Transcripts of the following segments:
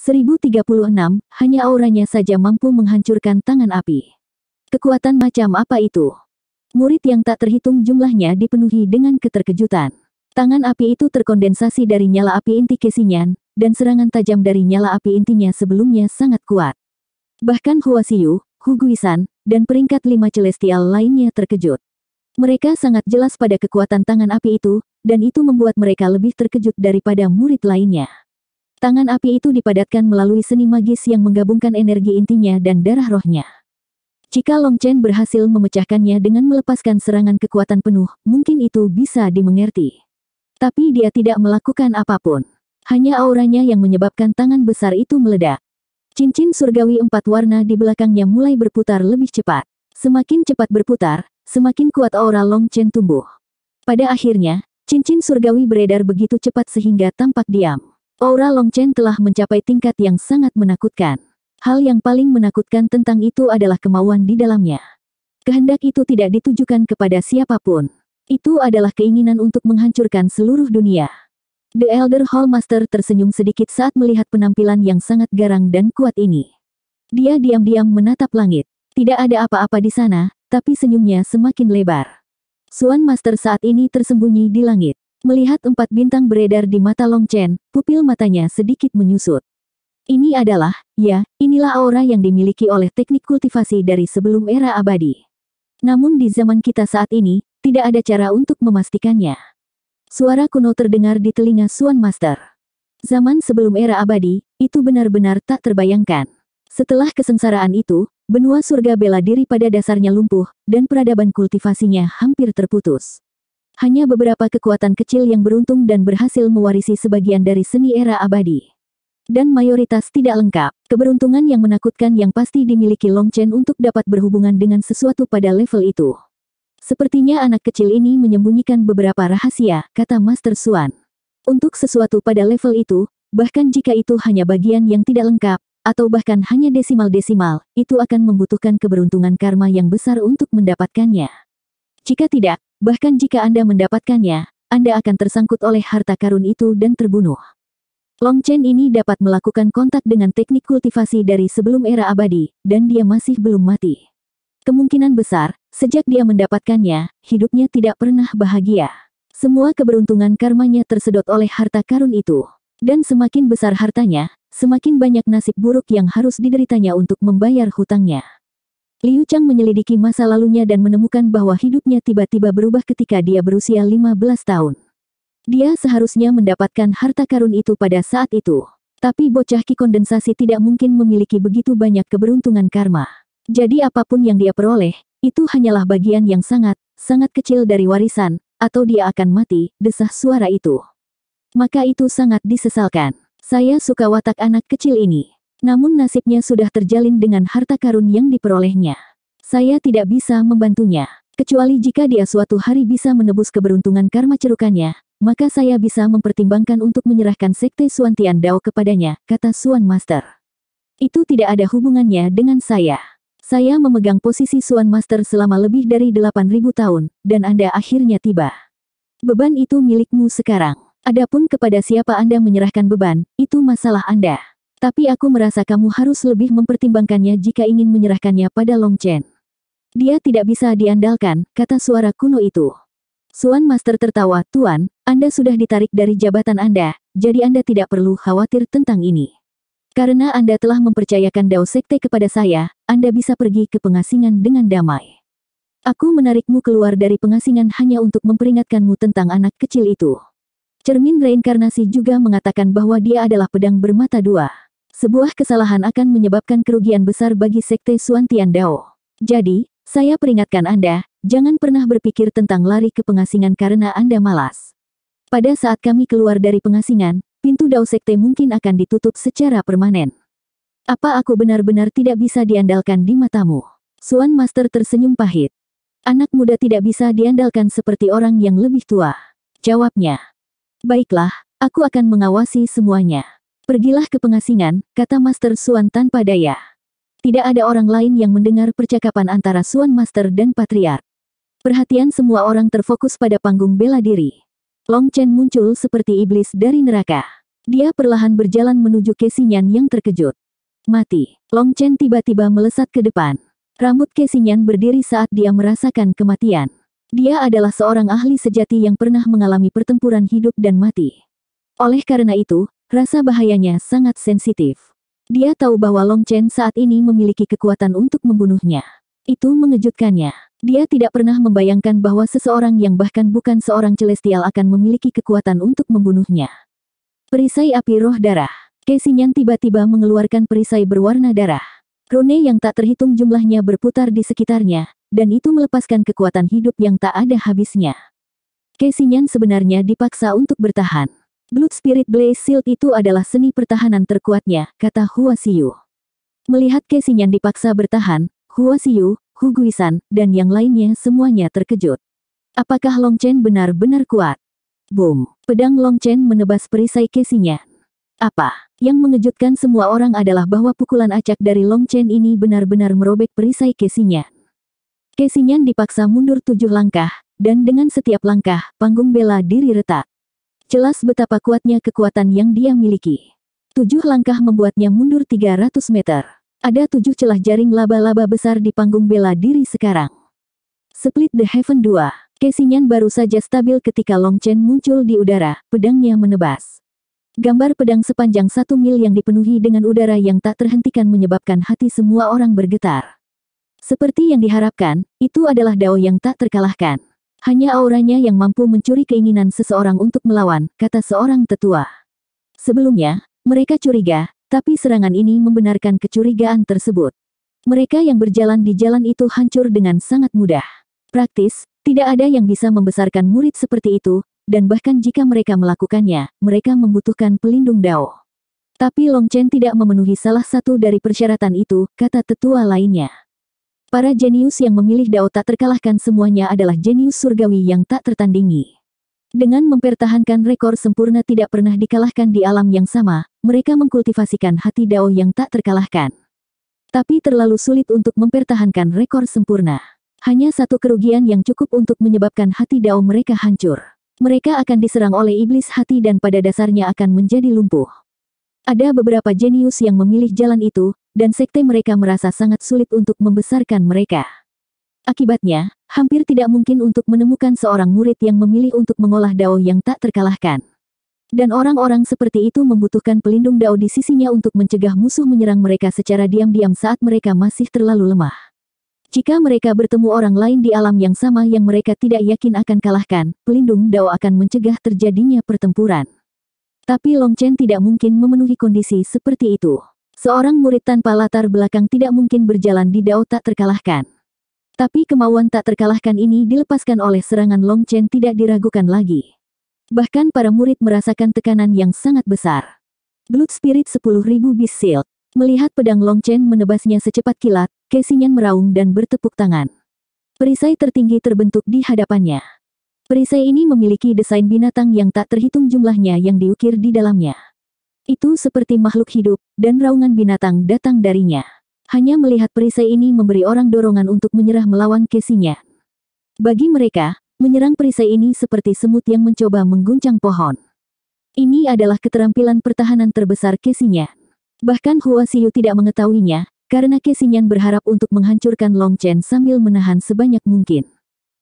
1036, hanya auranya saja mampu menghancurkan tangan api. Kekuatan macam apa itu? Murid yang tak terhitung jumlahnya dipenuhi dengan keterkejutan. Tangan api itu terkondensasi dari nyala api inti Kesinyan, dan serangan tajam dari nyala api intinya sebelumnya sangat kuat. Bahkan Huasiyu, Huguisan, dan peringkat lima celestial lainnya terkejut. Mereka sangat jelas pada kekuatan tangan api itu, dan itu membuat mereka lebih terkejut daripada murid lainnya. Tangan api itu dipadatkan melalui seni magis yang menggabungkan energi intinya dan darah rohnya. Jika Long Chen berhasil memecahkannya dengan melepaskan serangan kekuatan penuh, mungkin itu bisa dimengerti. Tapi dia tidak melakukan apapun. Hanya auranya yang menyebabkan tangan besar itu meledak. Cincin surgawi empat warna di belakangnya mulai berputar lebih cepat. Semakin cepat berputar, semakin kuat aura Long Chen tumbuh. Pada akhirnya, cincin surgawi beredar begitu cepat sehingga tampak diam. Aura Longchen telah mencapai tingkat yang sangat menakutkan. Hal yang paling menakutkan tentang itu adalah kemauan di dalamnya. Kehendak itu tidak ditujukan kepada siapapun. Itu adalah keinginan untuk menghancurkan seluruh dunia. The Elder Hall Master tersenyum sedikit saat melihat penampilan yang sangat garang dan kuat ini. Dia diam-diam menatap langit. Tidak ada apa-apa di sana, tapi senyumnya semakin lebar. Suan Master saat ini tersembunyi di langit. Melihat empat bintang beredar di mata Long Chen, pupil matanya sedikit menyusut. Ini adalah, ya, inilah aura yang dimiliki oleh teknik kultivasi dari sebelum era abadi. Namun di zaman kita saat ini, tidak ada cara untuk memastikannya. Suara kuno terdengar di telinga Suan Master. Zaman sebelum era abadi, itu benar-benar tak terbayangkan. Setelah kesengsaraan itu, benua surga bela diri pada dasarnya lumpuh, dan peradaban kultivasinya hampir terputus hanya beberapa kekuatan kecil yang beruntung dan berhasil mewarisi sebagian dari seni era abadi. Dan mayoritas tidak lengkap. Keberuntungan yang menakutkan yang pasti dimiliki Long Chen untuk dapat berhubungan dengan sesuatu pada level itu. Sepertinya anak kecil ini menyembunyikan beberapa rahasia, kata Master Suan. Untuk sesuatu pada level itu, bahkan jika itu hanya bagian yang tidak lengkap, atau bahkan hanya desimal-desimal, itu akan membutuhkan keberuntungan karma yang besar untuk mendapatkannya. Jika tidak, Bahkan jika Anda mendapatkannya, Anda akan tersangkut oleh harta karun itu dan terbunuh. Long Chen ini dapat melakukan kontak dengan teknik kultivasi dari sebelum era abadi, dan dia masih belum mati. Kemungkinan besar, sejak dia mendapatkannya, hidupnya tidak pernah bahagia. Semua keberuntungan karmanya tersedot oleh harta karun itu. Dan semakin besar hartanya, semakin banyak nasib buruk yang harus dideritanya untuk membayar hutangnya. Liu Chang menyelidiki masa lalunya dan menemukan bahwa hidupnya tiba-tiba berubah ketika dia berusia 15 tahun. Dia seharusnya mendapatkan harta karun itu pada saat itu. Tapi bocah ki kondensasi tidak mungkin memiliki begitu banyak keberuntungan karma. Jadi apapun yang dia peroleh, itu hanyalah bagian yang sangat, sangat kecil dari warisan, atau dia akan mati, desah suara itu. Maka itu sangat disesalkan. Saya suka watak anak kecil ini. Namun nasibnya sudah terjalin dengan harta karun yang diperolehnya. Saya tidak bisa membantunya. Kecuali jika dia suatu hari bisa menebus keberuntungan karma cerukannya, maka saya bisa mempertimbangkan untuk menyerahkan sekte Suan Tian Dao kepadanya, kata Suan Master. Itu tidak ada hubungannya dengan saya. Saya memegang posisi Suan Master selama lebih dari 8.000 tahun, dan Anda akhirnya tiba. Beban itu milikmu sekarang. Adapun kepada siapa Anda menyerahkan beban, itu masalah Anda. Tapi aku merasa kamu harus lebih mempertimbangkannya jika ingin menyerahkannya pada Long Chen. Dia tidak bisa diandalkan, kata suara kuno itu. Suan Master tertawa, Tuan, Anda sudah ditarik dari jabatan Anda, jadi Anda tidak perlu khawatir tentang ini. Karena Anda telah mempercayakan Dao Sekte kepada saya, Anda bisa pergi ke pengasingan dengan damai. Aku menarikmu keluar dari pengasingan hanya untuk memperingatkanmu tentang anak kecil itu. Cermin reinkarnasi juga mengatakan bahwa dia adalah pedang bermata dua. Sebuah kesalahan akan menyebabkan kerugian besar bagi sekte Suan Dao. Jadi, saya peringatkan Anda, jangan pernah berpikir tentang lari ke pengasingan karena Anda malas. Pada saat kami keluar dari pengasingan, pintu Dao Sekte mungkin akan ditutup secara permanen. Apa aku benar-benar tidak bisa diandalkan di matamu? Suan Master tersenyum pahit. Anak muda tidak bisa diandalkan seperti orang yang lebih tua. Jawabnya. Baiklah, aku akan mengawasi semuanya. Pergilah ke pengasingan, kata Master Suan tanpa daya. Tidak ada orang lain yang mendengar percakapan antara Suan Master dan Patriark. Perhatian semua orang terfokus pada panggung bela diri. Long Chen muncul seperti iblis dari neraka. Dia perlahan berjalan menuju Kesinyan yang terkejut. Mati. Long Chen tiba-tiba melesat ke depan. Rambut Kesinyan berdiri saat dia merasakan kematian. Dia adalah seorang ahli sejati yang pernah mengalami pertempuran hidup dan mati. Oleh karena itu, Rasa bahayanya sangat sensitif. Dia tahu bahwa Long Chen saat ini memiliki kekuatan untuk membunuhnya. Itu mengejutkannya. Dia tidak pernah membayangkan bahwa seseorang yang bahkan bukan seorang celestial akan memiliki kekuatan untuk membunuhnya. Perisai api roh darah. Kesinyan tiba-tiba mengeluarkan perisai berwarna darah. Rune yang tak terhitung jumlahnya berputar di sekitarnya, dan itu melepaskan kekuatan hidup yang tak ada habisnya. Kesinyan sebenarnya dipaksa untuk bertahan. Blood Spirit Blaze Shield itu adalah seni pertahanan terkuatnya, kata Hua Xiu. Melihat yang dipaksa bertahan, Hua Xiu, Hu Guisan, dan yang lainnya semuanya terkejut. Apakah Long Chen benar-benar kuat? Boom! Pedang Long Chen menebas perisai Kesinya. Apa? Yang mengejutkan semua orang adalah bahwa pukulan acak dari Long Chen ini benar-benar merobek perisai Kesinya. Kesinyan dipaksa mundur tujuh langkah, dan dengan setiap langkah, panggung bela diri retak. Jelas betapa kuatnya kekuatan yang dia miliki. Tujuh langkah membuatnya mundur 300 meter. Ada tujuh celah jaring laba-laba besar di panggung bela diri sekarang. Split the Heaven 2. Kesinyan baru saja stabil ketika Long Chen muncul di udara, pedangnya menebas. Gambar pedang sepanjang satu mil yang dipenuhi dengan udara yang tak terhentikan menyebabkan hati semua orang bergetar. Seperti yang diharapkan, itu adalah dao yang tak terkalahkan. Hanya auranya yang mampu mencuri keinginan seseorang untuk melawan, kata seorang tetua. Sebelumnya, mereka curiga, tapi serangan ini membenarkan kecurigaan tersebut. Mereka yang berjalan di jalan itu hancur dengan sangat mudah. Praktis, tidak ada yang bisa membesarkan murid seperti itu, dan bahkan jika mereka melakukannya, mereka membutuhkan pelindung dao. Tapi Long Chen tidak memenuhi salah satu dari persyaratan itu, kata tetua lainnya. Para jenius yang memilih Dao tak terkalahkan semuanya adalah jenius surgawi yang tak tertandingi. Dengan mempertahankan rekor sempurna tidak pernah dikalahkan di alam yang sama, mereka mengkultivasikan hati Dao yang tak terkalahkan. Tapi terlalu sulit untuk mempertahankan rekor sempurna. Hanya satu kerugian yang cukup untuk menyebabkan hati Dao mereka hancur. Mereka akan diserang oleh iblis hati dan pada dasarnya akan menjadi lumpuh. Ada beberapa jenius yang memilih jalan itu, dan sekte mereka merasa sangat sulit untuk membesarkan mereka. Akibatnya, hampir tidak mungkin untuk menemukan seorang murid yang memilih untuk mengolah dao yang tak terkalahkan. Dan orang-orang seperti itu membutuhkan pelindung dao di sisinya untuk mencegah musuh menyerang mereka secara diam-diam saat mereka masih terlalu lemah. Jika mereka bertemu orang lain di alam yang sama yang mereka tidak yakin akan kalahkan, pelindung dao akan mencegah terjadinya pertempuran. Tapi Long Chen tidak mungkin memenuhi kondisi seperti itu. Seorang murid tanpa latar belakang tidak mungkin berjalan di dao tak terkalahkan. Tapi kemauan tak terkalahkan ini dilepaskan oleh serangan Long Chen tidak diragukan lagi. Bahkan para murid merasakan tekanan yang sangat besar. Blood Spirit 10.000 bisil. Melihat pedang Long Chen menebasnya secepat kilat, Kesinyan meraung dan bertepuk tangan. Perisai tertinggi terbentuk di hadapannya. Perisai ini memiliki desain binatang yang tak terhitung jumlahnya yang diukir di dalamnya. Itu seperti makhluk hidup, dan raungan binatang datang darinya. Hanya melihat perisai ini memberi orang dorongan untuk menyerah melawan Kesinya. Bagi mereka, menyerang perisai ini seperti semut yang mencoba mengguncang pohon. Ini adalah keterampilan pertahanan terbesar Kesinya. Bahkan Hua Siyu tidak mengetahuinya, karena Kesinyan berharap untuk menghancurkan Long Chen sambil menahan sebanyak mungkin.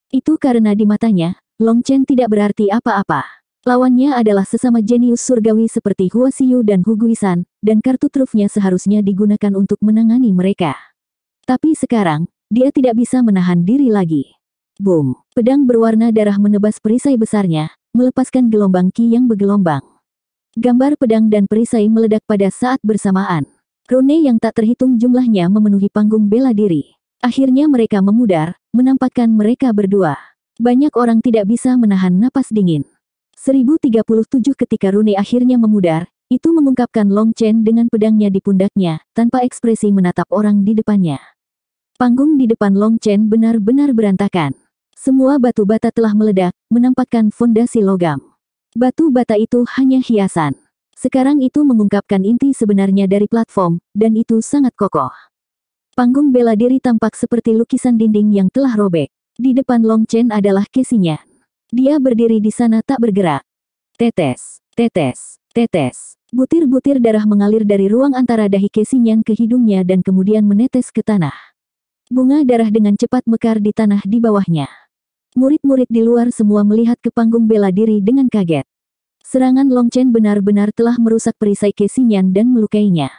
Itu karena di matanya, Long Chen tidak berarti apa-apa. Lawannya adalah sesama jenius surgawi seperti Hua Siyu dan Hu Guisan, dan kartu trufnya seharusnya digunakan untuk menangani mereka. Tapi sekarang, dia tidak bisa menahan diri lagi. Boom! Pedang berwarna darah menebas perisai besarnya, melepaskan gelombang ki yang bergelombang. Gambar pedang dan perisai meledak pada saat bersamaan. Rune yang tak terhitung jumlahnya memenuhi panggung bela diri. Akhirnya mereka memudar, menampakkan mereka berdua. Banyak orang tidak bisa menahan napas dingin. 1037 ketika Rune akhirnya memudar, itu mengungkapkan Long Chen dengan pedangnya di pundaknya, tanpa ekspresi menatap orang di depannya. Panggung di depan Long Chen benar-benar berantakan. Semua batu bata telah meledak, menampakkan fondasi logam. Batu bata itu hanya hiasan. Sekarang itu mengungkapkan inti sebenarnya dari platform, dan itu sangat kokoh. Panggung bela diri tampak seperti lukisan dinding yang telah robek. Di depan Long Chen adalah Kesinya. Dia berdiri di sana tak bergerak. Tetes, tetes, tetes. Butir-butir darah mengalir dari ruang antara dahi Kesinya ke hidungnya dan kemudian menetes ke tanah. Bunga darah dengan cepat mekar di tanah di bawahnya. Murid-murid di luar semua melihat ke panggung bela diri dengan kaget. Serangan Long Chen benar-benar telah merusak perisai Kesinyan dan melukainya.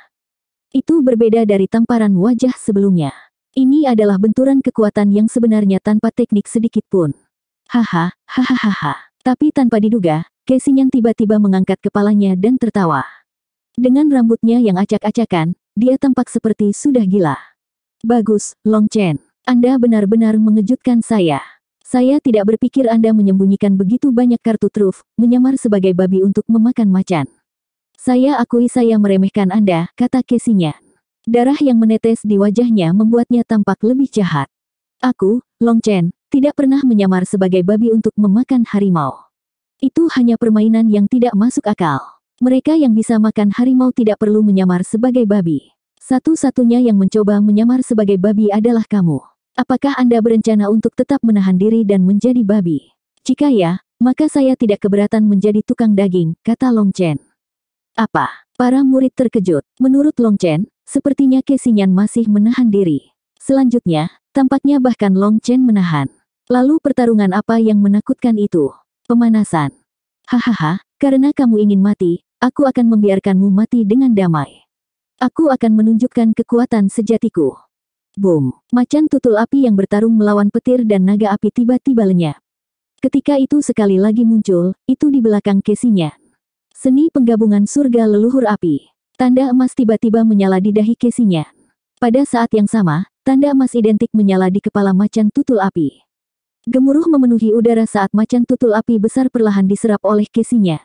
Itu berbeda dari tamparan wajah sebelumnya. Ini adalah benturan kekuatan yang sebenarnya tanpa teknik sedikit pun. Haha, hahaha. Tapi tanpa diduga, Casing yang tiba-tiba mengangkat kepalanya dan tertawa. Dengan rambutnya yang acak-acakan, dia tampak seperti sudah gila. Bagus, Long Chen. Anda benar-benar mengejutkan saya. Saya tidak berpikir Anda menyembunyikan begitu banyak kartu truf, menyamar sebagai babi untuk memakan macan. Saya akui saya meremehkan Anda, kata casey Darah yang menetes di wajahnya membuatnya tampak lebih jahat. Aku, Long Chen, tidak pernah menyamar sebagai babi untuk memakan harimau. Itu hanya permainan yang tidak masuk akal. Mereka yang bisa makan harimau tidak perlu menyamar sebagai babi. Satu-satunya yang mencoba menyamar sebagai babi adalah kamu. Apakah Anda berencana untuk tetap menahan diri dan menjadi babi? Jika ya, maka saya tidak keberatan menjadi tukang daging, kata Long Chen. Apa? Para murid terkejut. Menurut Long Chen, Sepertinya Kesinyan masih menahan diri. Selanjutnya, tampaknya bahkan Long Chen menahan. Lalu pertarungan apa yang menakutkan itu? Pemanasan. Hahaha, karena kamu ingin mati, aku akan membiarkanmu mati dengan damai. Aku akan menunjukkan kekuatan sejatiku. Boom, macan tutul api yang bertarung melawan petir dan naga api tiba-tiba lenyap. Ketika itu sekali lagi muncul, itu di belakang kesinya. Seni penggabungan surga leluhur api. Tanda emas tiba-tiba menyala di dahi kesinya. Pada saat yang sama, tanda emas identik menyala di kepala macan tutul api. Gemuruh memenuhi udara saat macan tutul api besar perlahan diserap oleh kesinya.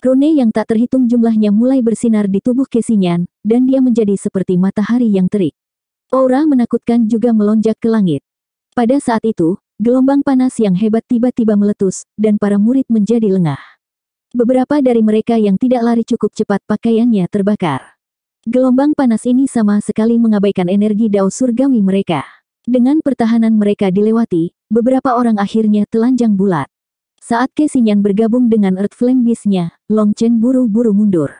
Rune yang tak terhitung jumlahnya mulai bersinar di tubuh kesinya, dan dia menjadi seperti matahari yang terik. Aura menakutkan juga melonjak ke langit. Pada saat itu, gelombang panas yang hebat tiba-tiba meletus, dan para murid menjadi lengah. Beberapa dari mereka yang tidak lari cukup cepat pakaiannya terbakar. Gelombang panas ini sama sekali mengabaikan energi dao surgawi mereka. Dengan pertahanan mereka dilewati, beberapa orang akhirnya telanjang bulat. Saat Kesinyan bergabung dengan Flame Beast-nya, Long Chen buru-buru mundur.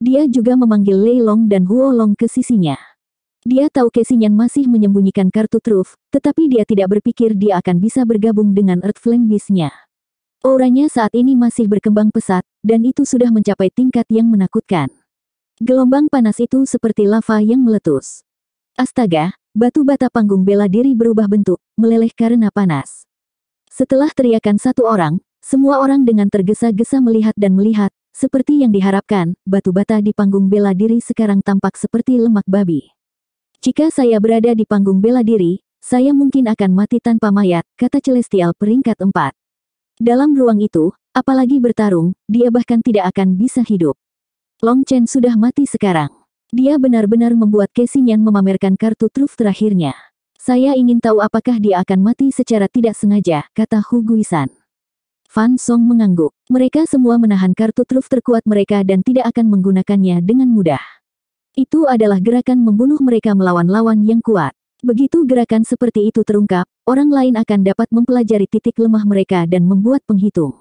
Dia juga memanggil Lei Long dan Huo Long ke sisinya. Dia tahu Kesinyan masih menyembunyikan kartu truf, tetapi dia tidak berpikir dia akan bisa bergabung dengan Flame Beast-nya. Auranya saat ini masih berkembang pesat, dan itu sudah mencapai tingkat yang menakutkan. Gelombang panas itu seperti lava yang meletus. Astaga, batu bata panggung bela diri berubah bentuk, meleleh karena panas. Setelah teriakan satu orang, semua orang dengan tergesa-gesa melihat dan melihat, seperti yang diharapkan, batu bata di panggung bela diri sekarang tampak seperti lemak babi. Jika saya berada di panggung bela diri, saya mungkin akan mati tanpa mayat, kata Celestial peringkat 4. Dalam ruang itu, apalagi bertarung, dia bahkan tidak akan bisa hidup. Long Chen sudah mati sekarang. Dia benar-benar membuat Casey yang memamerkan kartu truf terakhirnya. Saya ingin tahu apakah dia akan mati secara tidak sengaja, kata Hu Guisan. Fan Song mengangguk. Mereka semua menahan kartu truf terkuat mereka dan tidak akan menggunakannya dengan mudah. Itu adalah gerakan membunuh mereka melawan lawan yang kuat. Begitu gerakan seperti itu terungkap, orang lain akan dapat mempelajari titik lemah mereka dan membuat penghitung.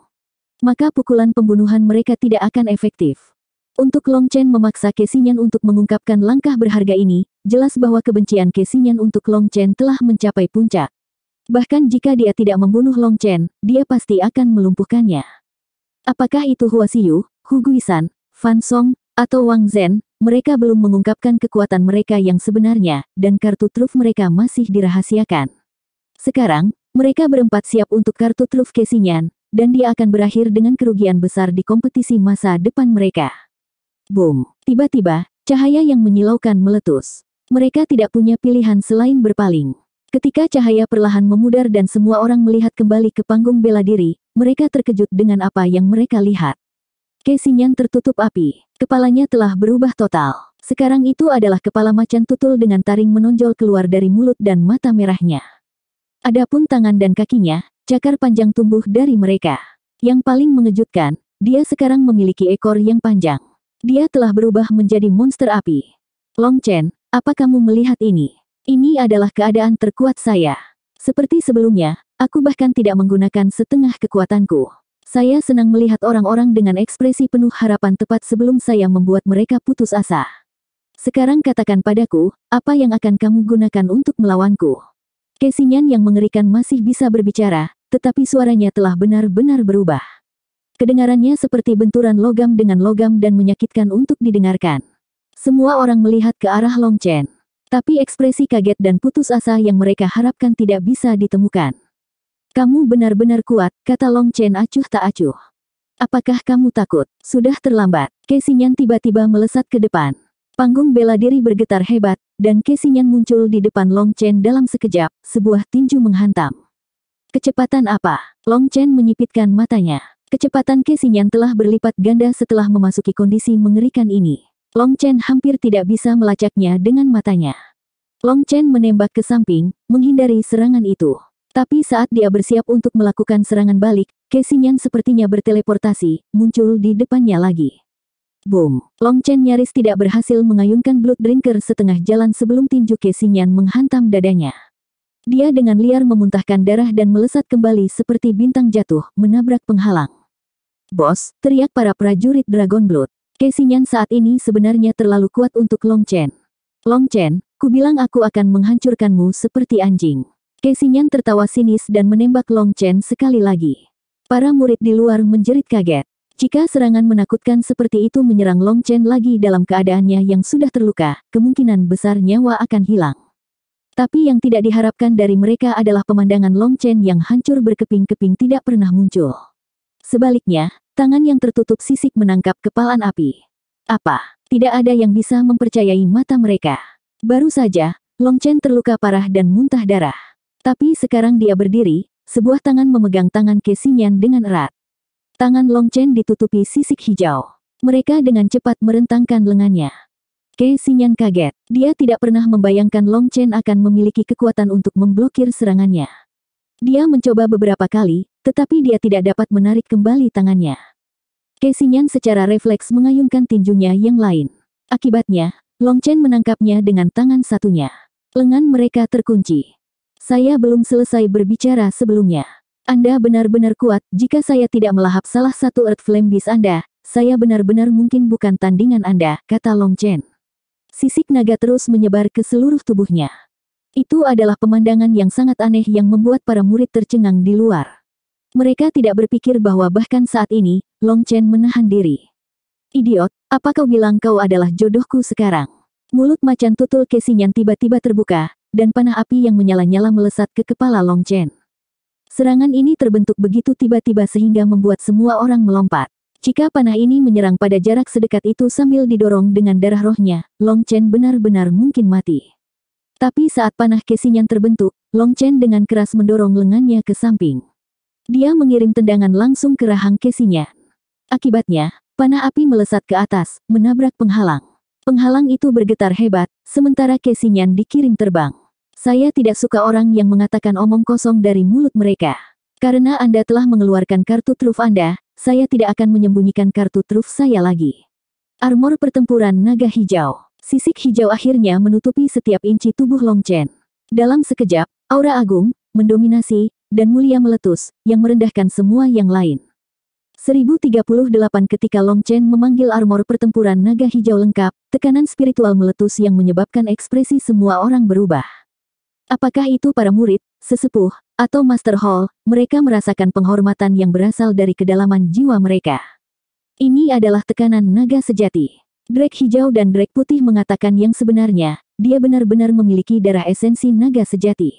Maka pukulan pembunuhan mereka tidak akan efektif. Untuk Long Chen memaksa Kesinyan untuk mengungkapkan langkah berharga ini, jelas bahwa kebencian Kesinyan untuk Long Chen telah mencapai puncak. Bahkan jika dia tidak membunuh Long Chen, dia pasti akan melumpuhkannya. Apakah itu Hua Siyu, Hu Guisan, Fan Song, atau Wang Zen, mereka belum mengungkapkan kekuatan mereka yang sebenarnya, dan kartu truf mereka masih dirahasiakan. Sekarang, mereka berempat siap untuk kartu truf Kesinyan, dan dia akan berakhir dengan kerugian besar di kompetisi masa depan mereka. Boom! Tiba-tiba, cahaya yang menyilaukan meletus. Mereka tidak punya pilihan selain berpaling. Ketika cahaya perlahan memudar dan semua orang melihat kembali ke panggung bela diri, mereka terkejut dengan apa yang mereka lihat yang tertutup api. Kepalanya telah berubah total. Sekarang itu adalah kepala macan tutul dengan taring menonjol keluar dari mulut dan mata merahnya. Adapun tangan dan kakinya, cakar panjang tumbuh dari mereka. Yang paling mengejutkan, dia sekarang memiliki ekor yang panjang. Dia telah berubah menjadi monster api. Long Chen, apa kamu melihat ini? Ini adalah keadaan terkuat saya. Seperti sebelumnya, aku bahkan tidak menggunakan setengah kekuatanku. Saya senang melihat orang-orang dengan ekspresi penuh harapan tepat sebelum saya membuat mereka putus asa. Sekarang katakan padaku, apa yang akan kamu gunakan untuk melawanku? Kesinyan yang mengerikan masih bisa berbicara, tetapi suaranya telah benar-benar berubah. Kedengarannya seperti benturan logam dengan logam dan menyakitkan untuk didengarkan. Semua orang melihat ke arah Long Chen. Tapi ekspresi kaget dan putus asa yang mereka harapkan tidak bisa ditemukan. Kamu benar-benar kuat, kata Long Chen acuh tak acuh. Apakah kamu takut? Sudah terlambat. Kesinyan tiba-tiba melesat ke depan. Panggung bela diri bergetar hebat, dan Kesinyan muncul di depan Long Chen dalam sekejap, sebuah tinju menghantam. Kecepatan apa? Long Chen menyipitkan matanya. Kecepatan Kesinyan telah berlipat ganda setelah memasuki kondisi mengerikan ini. Long Chen hampir tidak bisa melacaknya dengan matanya. Long Chen menembak ke samping, menghindari serangan itu. Tapi saat dia bersiap untuk melakukan serangan balik, Kesinyan sepertinya berteleportasi, muncul di depannya lagi. Boom! Long Chen nyaris tidak berhasil mengayunkan Blood Drinker setengah jalan sebelum tinju Kesinyan menghantam dadanya. Dia dengan liar memuntahkan darah dan melesat kembali seperti bintang jatuh, menabrak penghalang. Bos, teriak para prajurit Dragon Blood. Kesinyan saat ini sebenarnya terlalu kuat untuk Long Chen. Long Chen, ku bilang aku akan menghancurkanmu seperti anjing. Kesinyan tertawa sinis dan menembak Long Chen sekali lagi. Para murid di luar menjerit kaget. Jika serangan menakutkan seperti itu menyerang Long Chen lagi dalam keadaannya yang sudah terluka, kemungkinan besar nyawa akan hilang. Tapi yang tidak diharapkan dari mereka adalah pemandangan Long Chen yang hancur berkeping-keping tidak pernah muncul. Sebaliknya, tangan yang tertutup sisik menangkap kepalan api. Apa? Tidak ada yang bisa mempercayai mata mereka. Baru saja, Long Chen terluka parah dan muntah darah. Tapi sekarang dia berdiri, sebuah tangan memegang tangan Kesinyan dengan erat. Tangan Long Chen ditutupi sisik hijau. Mereka dengan cepat merentangkan lengannya. Kesinyan kaget. Dia tidak pernah membayangkan Long Chen akan memiliki kekuatan untuk memblokir serangannya. Dia mencoba beberapa kali, tetapi dia tidak dapat menarik kembali tangannya. Kesinyan secara refleks mengayunkan tinjunya yang lain. Akibatnya, Long Chen menangkapnya dengan tangan satunya. Lengan mereka terkunci. Saya belum selesai berbicara sebelumnya. Anda benar-benar kuat, jika saya tidak melahap salah satu Earth Flame Beast Anda, saya benar-benar mungkin bukan tandingan Anda, kata Long Chen. Sisik naga terus menyebar ke seluruh tubuhnya. Itu adalah pemandangan yang sangat aneh yang membuat para murid tercengang di luar. Mereka tidak berpikir bahwa bahkan saat ini, Long Chen menahan diri. Idiot, apa kau bilang kau adalah jodohku sekarang? Mulut macan tutul Kesinyan tiba-tiba terbuka, dan panah api yang menyala-nyala melesat ke kepala Long Chen. Serangan ini terbentuk begitu tiba-tiba sehingga membuat semua orang melompat. Jika panah ini menyerang pada jarak sedekat itu sambil didorong dengan darah rohnya, Long Chen benar-benar mungkin mati. Tapi saat panah kesinyan terbentuk, Long Chen dengan keras mendorong lengannya ke samping. Dia mengirim tendangan langsung ke rahang kesinya. Akibatnya, panah api melesat ke atas, menabrak penghalang. Penghalang itu bergetar hebat, sementara Kesinyan dikirim terbang. Saya tidak suka orang yang mengatakan omong kosong dari mulut mereka. Karena Anda telah mengeluarkan kartu truf Anda, saya tidak akan menyembunyikan kartu truf saya lagi. Armor pertempuran naga hijau. Sisik hijau akhirnya menutupi setiap inci tubuh Long Chen. Dalam sekejap, aura agung, mendominasi, dan mulia meletus, yang merendahkan semua yang lain. 1038 ketika Long Chen memanggil armor pertempuran naga hijau lengkap, Tekanan spiritual meletus yang menyebabkan ekspresi semua orang berubah. Apakah itu para murid, sesepuh, atau master hall, mereka merasakan penghormatan yang berasal dari kedalaman jiwa mereka. Ini adalah tekanan naga sejati. Drake hijau dan Drake putih mengatakan yang sebenarnya, dia benar-benar memiliki darah esensi naga sejati.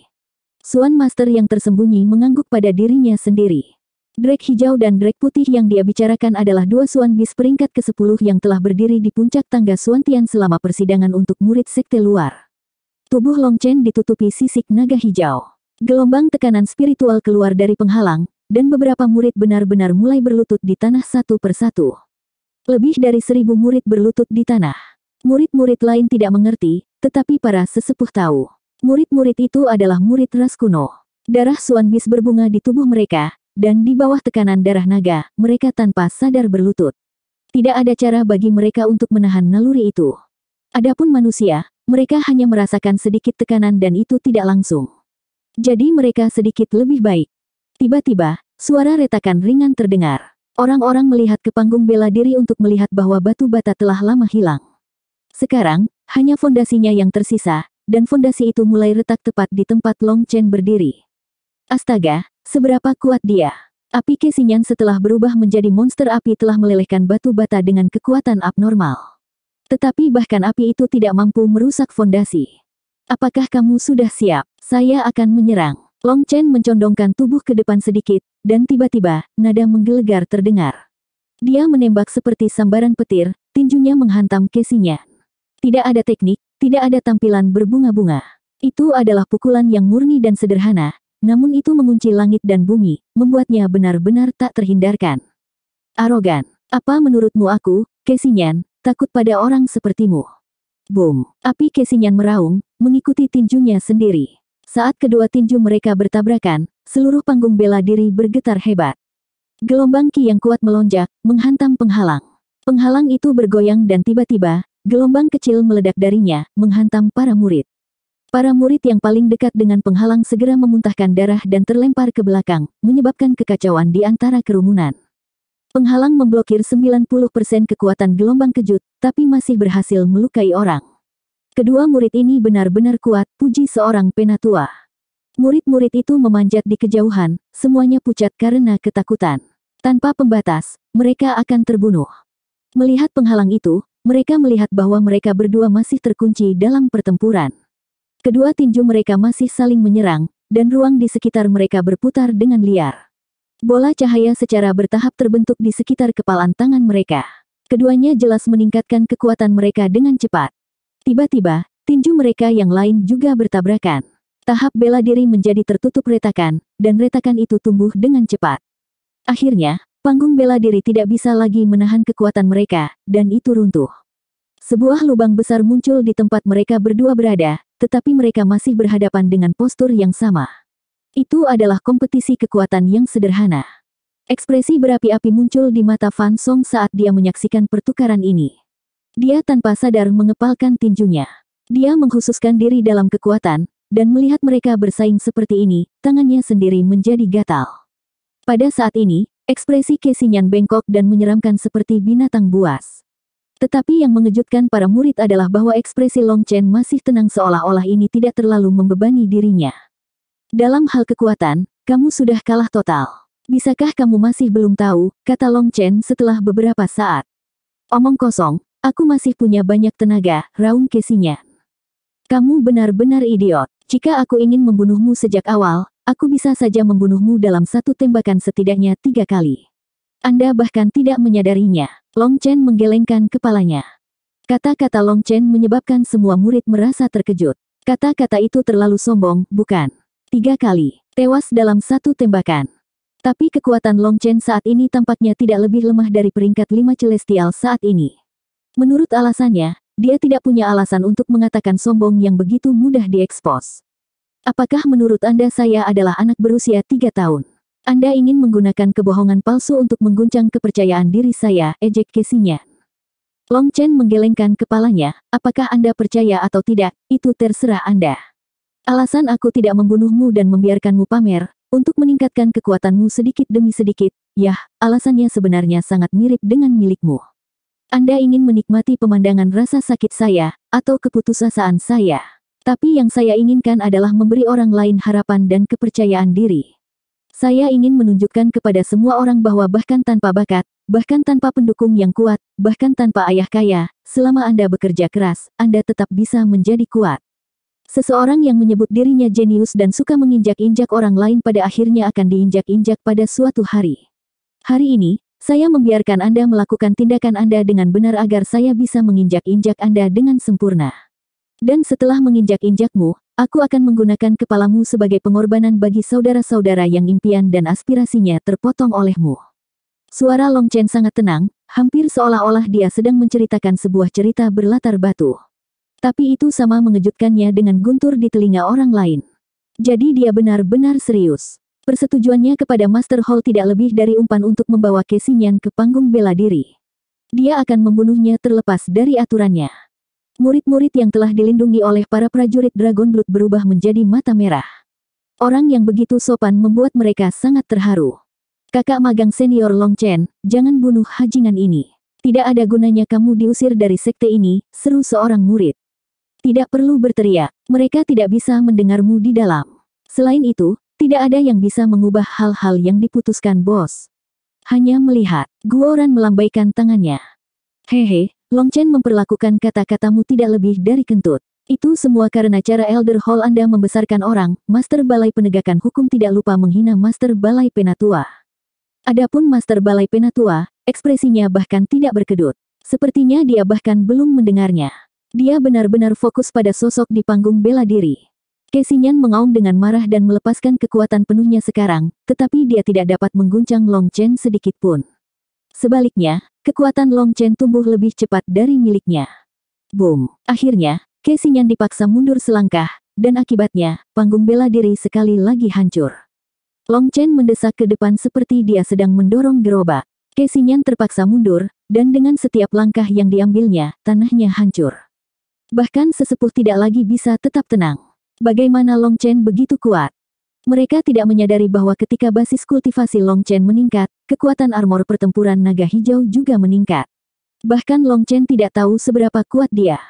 Suan Master yang tersembunyi mengangguk pada dirinya sendiri. Drake hijau dan drake putih yang dia bicarakan adalah dua Suan Bis peringkat ke-10 yang telah berdiri di puncak tangga Suan Tian selama persidangan untuk murid sekte luar. Tubuh Long Chen ditutupi sisik naga hijau. Gelombang tekanan spiritual keluar dari penghalang, dan beberapa murid benar-benar mulai berlutut di tanah satu persatu. Lebih dari seribu murid berlutut di tanah. Murid-murid lain tidak mengerti, tetapi para sesepuh tahu. Murid-murid itu adalah murid ras kuno. Darah Suan Bis berbunga di tubuh mereka, dan di bawah tekanan darah naga, mereka tanpa sadar berlutut. Tidak ada cara bagi mereka untuk menahan naluri itu. Adapun manusia, mereka hanya merasakan sedikit tekanan dan itu tidak langsung. Jadi mereka sedikit lebih baik. Tiba-tiba, suara retakan ringan terdengar. Orang-orang melihat ke panggung bela diri untuk melihat bahwa batu bata telah lama hilang. Sekarang, hanya fondasinya yang tersisa, dan fondasi itu mulai retak tepat di tempat Long Chen berdiri. Astaga, seberapa kuat dia. Api Kesinyan setelah berubah menjadi monster api telah melelehkan batu bata dengan kekuatan abnormal. Tetapi bahkan api itu tidak mampu merusak fondasi. Apakah kamu sudah siap? Saya akan menyerang. Long Chen mencondongkan tubuh ke depan sedikit, dan tiba-tiba, nada menggelegar terdengar. Dia menembak seperti sambaran petir, tinjunya menghantam kesinya. Tidak ada teknik, tidak ada tampilan berbunga-bunga. Itu adalah pukulan yang murni dan sederhana, namun itu mengunci langit dan bumi, membuatnya benar-benar tak terhindarkan. Arogan. Apa menurutmu aku, Kesinyan, takut pada orang sepertimu? Boom. Api Kesinyan meraung, mengikuti tinjunya sendiri. Saat kedua tinju mereka bertabrakan, seluruh panggung bela diri bergetar hebat. Gelombang ki yang kuat melonjak, menghantam penghalang. Penghalang itu bergoyang dan tiba-tiba, gelombang kecil meledak darinya, menghantam para murid. Para murid yang paling dekat dengan penghalang segera memuntahkan darah dan terlempar ke belakang, menyebabkan kekacauan di antara kerumunan. Penghalang memblokir 90% kekuatan gelombang kejut, tapi masih berhasil melukai orang. Kedua murid ini benar-benar kuat, puji seorang penatua. Murid-murid itu memanjat di kejauhan, semuanya pucat karena ketakutan. Tanpa pembatas, mereka akan terbunuh. Melihat penghalang itu, mereka melihat bahwa mereka berdua masih terkunci dalam pertempuran. Kedua tinju mereka masih saling menyerang, dan ruang di sekitar mereka berputar dengan liar. Bola cahaya secara bertahap terbentuk di sekitar kepalan tangan mereka. Keduanya jelas meningkatkan kekuatan mereka dengan cepat. Tiba-tiba, tinju mereka yang lain juga bertabrakan. Tahap bela diri menjadi tertutup retakan, dan retakan itu tumbuh dengan cepat. Akhirnya, panggung bela diri tidak bisa lagi menahan kekuatan mereka, dan itu runtuh. Sebuah lubang besar muncul di tempat mereka berdua berada, tetapi mereka masih berhadapan dengan postur yang sama. Itu adalah kompetisi kekuatan yang sederhana. Ekspresi berapi-api muncul di mata Fan Song saat dia menyaksikan pertukaran ini. Dia tanpa sadar mengepalkan tinjunya. Dia menghususkan diri dalam kekuatan, dan melihat mereka bersaing seperti ini, tangannya sendiri menjadi gatal. Pada saat ini, ekspresi Kesinyan bengkok dan menyeramkan seperti binatang buas. Tetapi yang mengejutkan para murid adalah bahwa ekspresi Long Chen masih tenang seolah-olah ini tidak terlalu membebani dirinya. Dalam hal kekuatan, kamu sudah kalah total. Bisakah kamu masih belum tahu, kata Long Chen setelah beberapa saat. Omong kosong, aku masih punya banyak tenaga, raung kesinya. Kamu benar-benar idiot. Jika aku ingin membunuhmu sejak awal, aku bisa saja membunuhmu dalam satu tembakan setidaknya tiga kali. Anda bahkan tidak menyadarinya. Long Chen menggelengkan kepalanya. Kata-kata Long Chen menyebabkan semua murid merasa terkejut. Kata-kata itu terlalu sombong, bukan? Tiga kali, tewas dalam satu tembakan. Tapi kekuatan Long Chen saat ini tampaknya tidak lebih lemah dari peringkat lima celestial saat ini. Menurut alasannya, dia tidak punya alasan untuk mengatakan sombong yang begitu mudah diekspos. Apakah menurut Anda saya adalah anak berusia tiga tahun? Anda ingin menggunakan kebohongan palsu untuk mengguncang kepercayaan diri saya, ejek Kesinya. Long Chen menggelengkan kepalanya, apakah Anda percaya atau tidak, itu terserah Anda. Alasan aku tidak membunuhmu dan membiarkanmu pamer, untuk meningkatkan kekuatanmu sedikit demi sedikit, yah, alasannya sebenarnya sangat mirip dengan milikmu. Anda ingin menikmati pemandangan rasa sakit saya, atau keputusasaan saya. Tapi yang saya inginkan adalah memberi orang lain harapan dan kepercayaan diri. Saya ingin menunjukkan kepada semua orang bahwa bahkan tanpa bakat, bahkan tanpa pendukung yang kuat, bahkan tanpa ayah kaya, selama Anda bekerja keras, Anda tetap bisa menjadi kuat. Seseorang yang menyebut dirinya jenius dan suka menginjak-injak orang lain pada akhirnya akan diinjak-injak pada suatu hari. Hari ini, saya membiarkan Anda melakukan tindakan Anda dengan benar agar saya bisa menginjak-injak Anda dengan sempurna. Dan setelah menginjak-injakmu, Aku akan menggunakan kepalamu sebagai pengorbanan bagi saudara-saudara yang impian dan aspirasinya terpotong olehmu. Suara Long Chen sangat tenang, hampir seolah-olah dia sedang menceritakan sebuah cerita berlatar batu. Tapi itu sama mengejutkannya dengan guntur di telinga orang lain. Jadi dia benar-benar serius. Persetujuannya kepada Master Hall tidak lebih dari umpan untuk membawa Kesinyan ke panggung bela diri. Dia akan membunuhnya terlepas dari aturannya. Murid-murid yang telah dilindungi oleh para prajurit Dragon Blood berubah menjadi mata merah. Orang yang begitu sopan membuat mereka sangat terharu. Kakak magang senior Long Chen, jangan bunuh hajingan ini. Tidak ada gunanya kamu diusir dari sekte ini, seru seorang murid. Tidak perlu berteriak, mereka tidak bisa mendengarmu di dalam. Selain itu, tidak ada yang bisa mengubah hal-hal yang diputuskan bos. Hanya melihat, Guoran melambaikan tangannya. Hehe, Long Chen memperlakukan kata-katamu tidak lebih dari kentut. Itu semua karena cara Elder Hall Anda membesarkan orang, Master Balai Penegakan Hukum tidak lupa menghina Master Balai Penatua. Adapun Master Balai Penatua, ekspresinya bahkan tidak berkedut. Sepertinya dia bahkan belum mendengarnya. Dia benar-benar fokus pada sosok di panggung bela diri. Kesinyan mengaum dengan marah dan melepaskan kekuatan penuhnya sekarang, tetapi dia tidak dapat mengguncang Long Chen sedikit pun. Sebaliknya, Kekuatan Long Chen tumbuh lebih cepat dari miliknya. Boom! Akhirnya, yang dipaksa mundur selangkah, dan akibatnya, panggung bela diri sekali lagi hancur. Long Chen mendesak ke depan seperti dia sedang mendorong gerobak. Kesinyan terpaksa mundur, dan dengan setiap langkah yang diambilnya, tanahnya hancur. Bahkan sesepuh tidak lagi bisa tetap tenang. Bagaimana Long Chen begitu kuat? Mereka tidak menyadari bahwa ketika basis kultivasi Long Chen meningkat, kekuatan armor pertempuran naga hijau juga meningkat. Bahkan Long Chen tidak tahu seberapa kuat dia.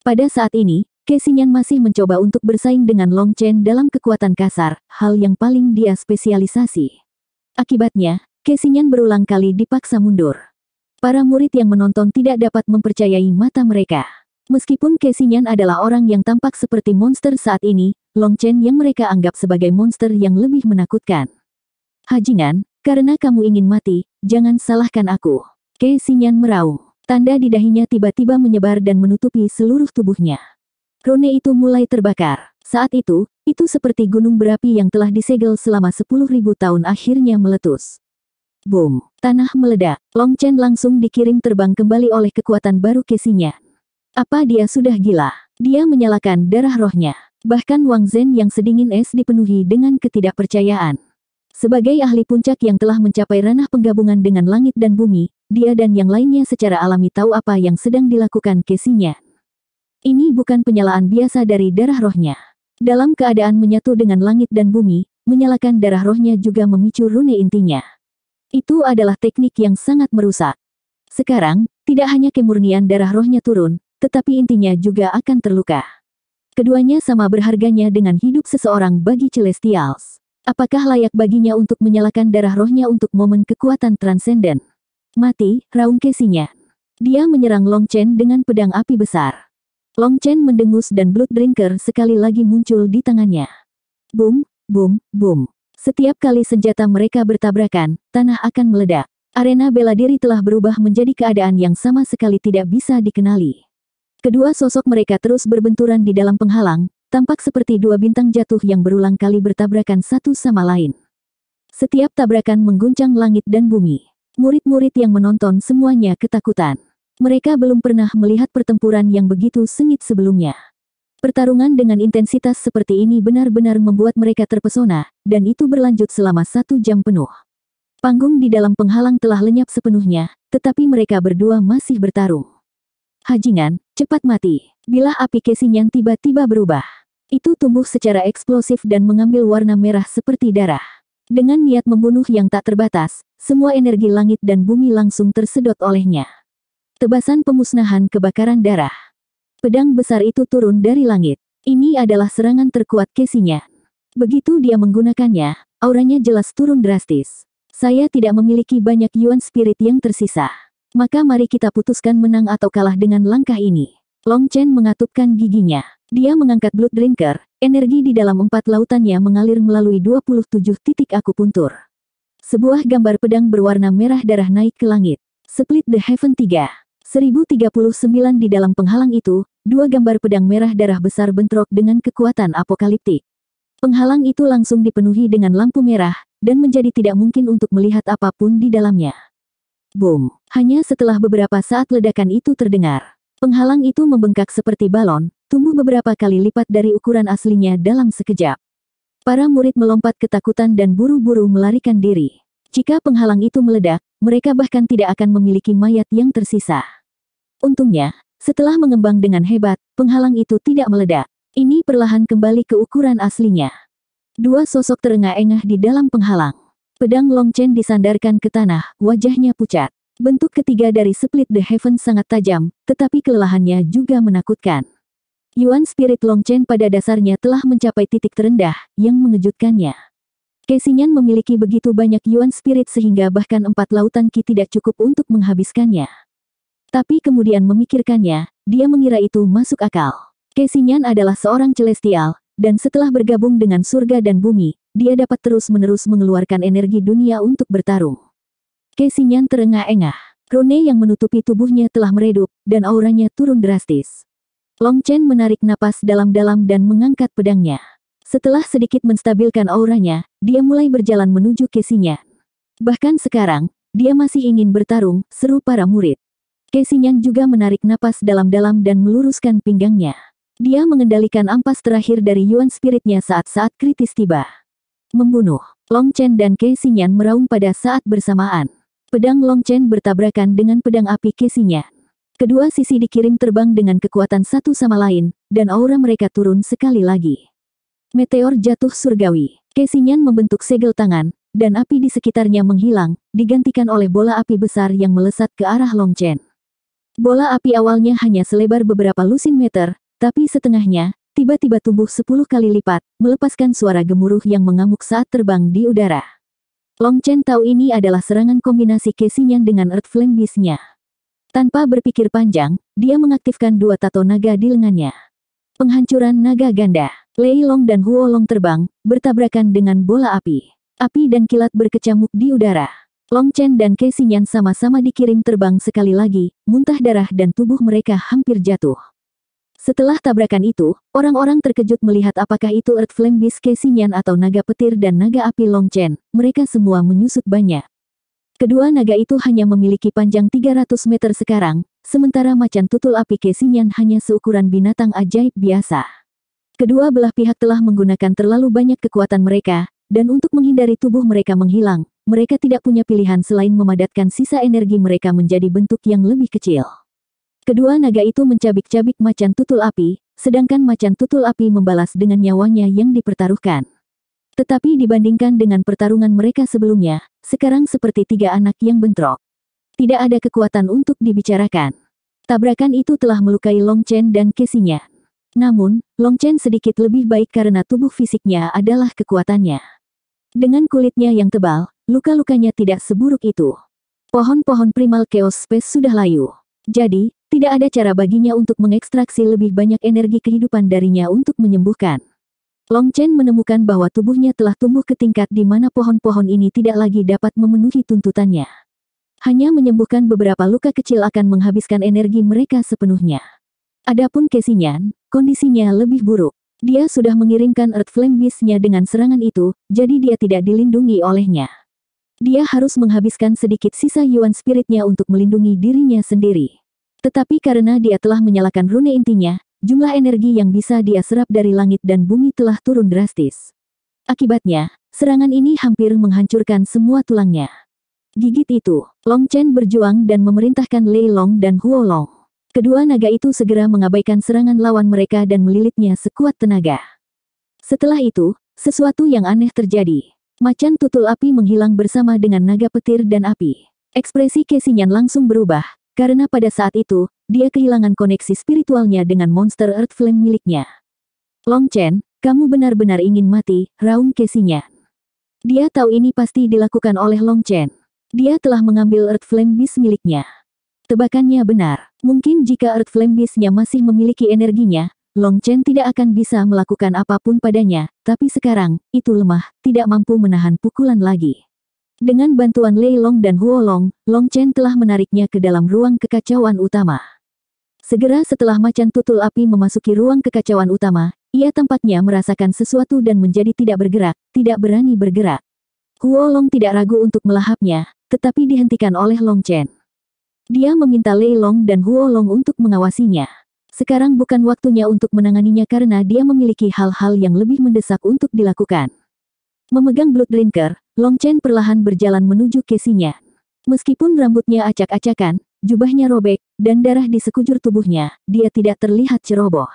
Pada saat ini, Kesinyan masih mencoba untuk bersaing dengan Long Chen dalam kekuatan kasar, hal yang paling dia spesialisasi. Akibatnya, Kesinyan berulang kali dipaksa mundur. Para murid yang menonton tidak dapat mempercayai mata mereka. Meskipun Kesinyan adalah orang yang tampak seperti monster saat ini, Long Chen yang mereka anggap sebagai monster yang lebih menakutkan. Hajingan, karena kamu ingin mati, jangan salahkan aku. Kei Sinyan meraung. Tanda di dahinya tiba-tiba menyebar dan menutupi seluruh tubuhnya. Rone itu mulai terbakar. Saat itu, itu seperti gunung berapi yang telah disegel selama 10.000 tahun akhirnya meletus. Boom, tanah meledak. Long Chen langsung dikirim terbang kembali oleh kekuatan baru Kei Apa dia sudah gila? Dia menyalakan darah rohnya. Bahkan Wang Zhen yang sedingin es dipenuhi dengan ketidakpercayaan. Sebagai ahli puncak yang telah mencapai ranah penggabungan dengan langit dan bumi, dia dan yang lainnya secara alami tahu apa yang sedang dilakukan kesinya. Ini bukan penyalaan biasa dari darah rohnya. Dalam keadaan menyatu dengan langit dan bumi, menyalakan darah rohnya juga memicu rune intinya. Itu adalah teknik yang sangat merusak. Sekarang, tidak hanya kemurnian darah rohnya turun, tetapi intinya juga akan terluka. Keduanya sama berharganya dengan hidup seseorang bagi Celestials. Apakah layak baginya untuk menyalakan darah rohnya untuk momen kekuatan transenden? Mati, raung kesinya. Dia menyerang Long Chen dengan pedang api besar. Long Chen mendengus dan Blood Drinker sekali lagi muncul di tangannya. Boom, boom, boom. Setiap kali senjata mereka bertabrakan, tanah akan meledak. Arena bela diri telah berubah menjadi keadaan yang sama sekali tidak bisa dikenali. Kedua sosok mereka terus berbenturan di dalam penghalang, Tampak seperti dua bintang jatuh yang berulang kali bertabrakan satu sama lain. Setiap tabrakan mengguncang langit dan bumi. Murid-murid yang menonton semuanya ketakutan. Mereka belum pernah melihat pertempuran yang begitu sengit sebelumnya. Pertarungan dengan intensitas seperti ini benar-benar membuat mereka terpesona, dan itu berlanjut selama satu jam penuh. Panggung di dalam penghalang telah lenyap sepenuhnya, tetapi mereka berdua masih bertarung. Hajingan, Cepat mati. Bila api casing yang tiba-tiba berubah. Itu tumbuh secara eksplosif dan mengambil warna merah seperti darah. Dengan niat membunuh yang tak terbatas, semua energi langit dan bumi langsung tersedot olehnya. Tebasan pemusnahan kebakaran darah. Pedang besar itu turun dari langit. Ini adalah serangan terkuat Kesinya. Begitu dia menggunakannya, auranya jelas turun drastis. Saya tidak memiliki banyak Yuan Spirit yang tersisa maka mari kita putuskan menang atau kalah dengan langkah ini. Long Chen mengatupkan giginya. Dia mengangkat Blood Drinker, energi di dalam empat lautannya mengalir melalui 27 titik akupuntur. Sebuah gambar pedang berwarna merah darah naik ke langit. Split the Heaven 3. 1039 di dalam penghalang itu, dua gambar pedang merah darah besar bentrok dengan kekuatan apokaliptik. Penghalang itu langsung dipenuhi dengan lampu merah, dan menjadi tidak mungkin untuk melihat apapun di dalamnya. Boom. Hanya setelah beberapa saat ledakan itu terdengar. Penghalang itu membengkak seperti balon, tumbuh beberapa kali lipat dari ukuran aslinya dalam sekejap. Para murid melompat ketakutan dan buru-buru melarikan diri. Jika penghalang itu meledak, mereka bahkan tidak akan memiliki mayat yang tersisa. Untungnya, setelah mengembang dengan hebat, penghalang itu tidak meledak. Ini perlahan kembali ke ukuran aslinya. Dua sosok terengah-engah di dalam penghalang. Pedang Long Chen disandarkan ke tanah, wajahnya pucat. Bentuk ketiga dari Split the Heaven sangat tajam, tetapi kelelahannya juga menakutkan. Yuan Spirit Long Chen pada dasarnya telah mencapai titik terendah, yang mengejutkannya. Kesinyan memiliki begitu banyak Yuan Spirit sehingga bahkan empat lautan Ki tidak cukup untuk menghabiskannya. Tapi kemudian memikirkannya, dia mengira itu masuk akal. Kesinyan adalah seorang celestial, dan setelah bergabung dengan surga dan bumi, dia dapat terus-menerus mengeluarkan energi dunia untuk bertarung. Kesinyan terengah-engah. Rune yang menutupi tubuhnya telah meredup, dan auranya turun drastis. Long Chen menarik napas dalam-dalam dan mengangkat pedangnya. Setelah sedikit menstabilkan auranya, dia mulai berjalan menuju Kesinyan. Bahkan sekarang, dia masih ingin bertarung, seru para murid. Kesinyan juga menarik napas dalam-dalam dan meluruskan pinggangnya. Dia mengendalikan ampas terakhir dari Yuan Spiritnya saat-saat kritis tiba. Membunuh. Long Chen dan Kesinyan meraung pada saat bersamaan. Pedang Long Chen bertabrakan dengan pedang api Kesinyan. Kedua sisi dikirim terbang dengan kekuatan satu sama lain, dan aura mereka turun sekali lagi. Meteor jatuh surgawi. Kesinyan membentuk segel tangan, dan api di sekitarnya menghilang, digantikan oleh bola api besar yang melesat ke arah Long Chen. Bola api awalnya hanya selebar beberapa lusin meter, tapi setengahnya, tiba-tiba tumbuh sepuluh kali lipat, melepaskan suara gemuruh yang mengamuk saat terbang di udara. Long Chen tahu ini adalah serangan kombinasi casing yang dengan Earth Flame Beast-nya. Tanpa berpikir panjang, dia mengaktifkan dua tato naga di lengannya. Penghancuran naga ganda, Lei Long dan Huo Long terbang, bertabrakan dengan bola api. Api dan kilat berkecamuk di udara. Long Chen dan Kesinyan sama-sama dikirim terbang sekali lagi, muntah darah dan tubuh mereka hampir jatuh. Setelah tabrakan itu, orang-orang terkejut melihat apakah itu Earth Flame Beast Kesinyan atau naga petir dan naga api Long Chen. mereka semua menyusut banyak. Kedua naga itu hanya memiliki panjang 300 meter sekarang, sementara macan tutul api Kesinyan hanya seukuran binatang ajaib biasa. Kedua belah pihak telah menggunakan terlalu banyak kekuatan mereka, dan untuk menghindari tubuh mereka menghilang, mereka tidak punya pilihan selain memadatkan sisa energi mereka menjadi bentuk yang lebih kecil. Kedua naga itu mencabik-cabik macan tutul api, sedangkan macan tutul api membalas dengan nyawanya yang dipertaruhkan. Tetapi dibandingkan dengan pertarungan mereka sebelumnya, sekarang seperti tiga anak yang bentrok. Tidak ada kekuatan untuk dibicarakan. Tabrakan itu telah melukai Long Chen dan Kesinya. Namun, Long Chen sedikit lebih baik karena tubuh fisiknya adalah kekuatannya. Dengan kulitnya yang tebal, luka-lukanya tidak seburuk itu. Pohon-pohon primal chaos space sudah layu. Jadi, tidak ada cara baginya untuk mengekstraksi lebih banyak energi kehidupan darinya untuk menyembuhkan. Long Chen menemukan bahwa tubuhnya telah tumbuh ke tingkat di mana pohon-pohon ini tidak lagi dapat memenuhi tuntutannya. Hanya menyembuhkan beberapa luka kecil akan menghabiskan energi mereka sepenuhnya. Adapun Kesinyan, kondisinya lebih buruk. Dia sudah mengirimkan Earth Flame Beast-nya dengan serangan itu, jadi dia tidak dilindungi olehnya. Dia harus menghabiskan sedikit sisa Yuan Spirit-nya untuk melindungi dirinya sendiri. Tetapi karena dia telah menyalakan rune intinya, jumlah energi yang bisa dia serap dari langit dan bumi telah turun drastis. Akibatnya, serangan ini hampir menghancurkan semua tulangnya. Gigit itu, Long Chen berjuang dan memerintahkan Lei Long dan Huo Long. Kedua naga itu segera mengabaikan serangan lawan mereka dan melilitnya sekuat tenaga. Setelah itu, sesuatu yang aneh terjadi. Macan tutul api menghilang bersama dengan naga petir dan api. Ekspresi Kesinyan langsung berubah, karena pada saat itu, dia kehilangan koneksi spiritualnya dengan monster Earth Flame miliknya. Long Chen, kamu benar-benar ingin mati, raung kesinya. Dia tahu ini pasti dilakukan oleh Long Chen. Dia telah mengambil Earth Flame Beast miliknya. Tebakannya benar. Mungkin jika Earth Flame Beast-nya masih memiliki energinya, Long Chen tidak akan bisa melakukan apapun padanya, tapi sekarang, itu lemah, tidak mampu menahan pukulan lagi. Dengan bantuan Lei Long dan Huo Long, Long Chen telah menariknya ke dalam ruang kekacauan utama. Segera setelah macan tutul api memasuki ruang kekacauan utama, ia tempatnya merasakan sesuatu dan menjadi tidak bergerak, tidak berani bergerak. Huo Long tidak ragu untuk melahapnya, tetapi dihentikan oleh Long Chen. Dia meminta Lei Long dan Huo Long untuk mengawasinya. Sekarang bukan waktunya untuk menanganinya karena dia memiliki hal-hal yang lebih mendesak untuk dilakukan. Memegang blood drinker, Long Chen perlahan berjalan menuju kesinya. Meskipun rambutnya acak-acakan, jubahnya robek, dan darah di sekujur tubuhnya, dia tidak terlihat ceroboh.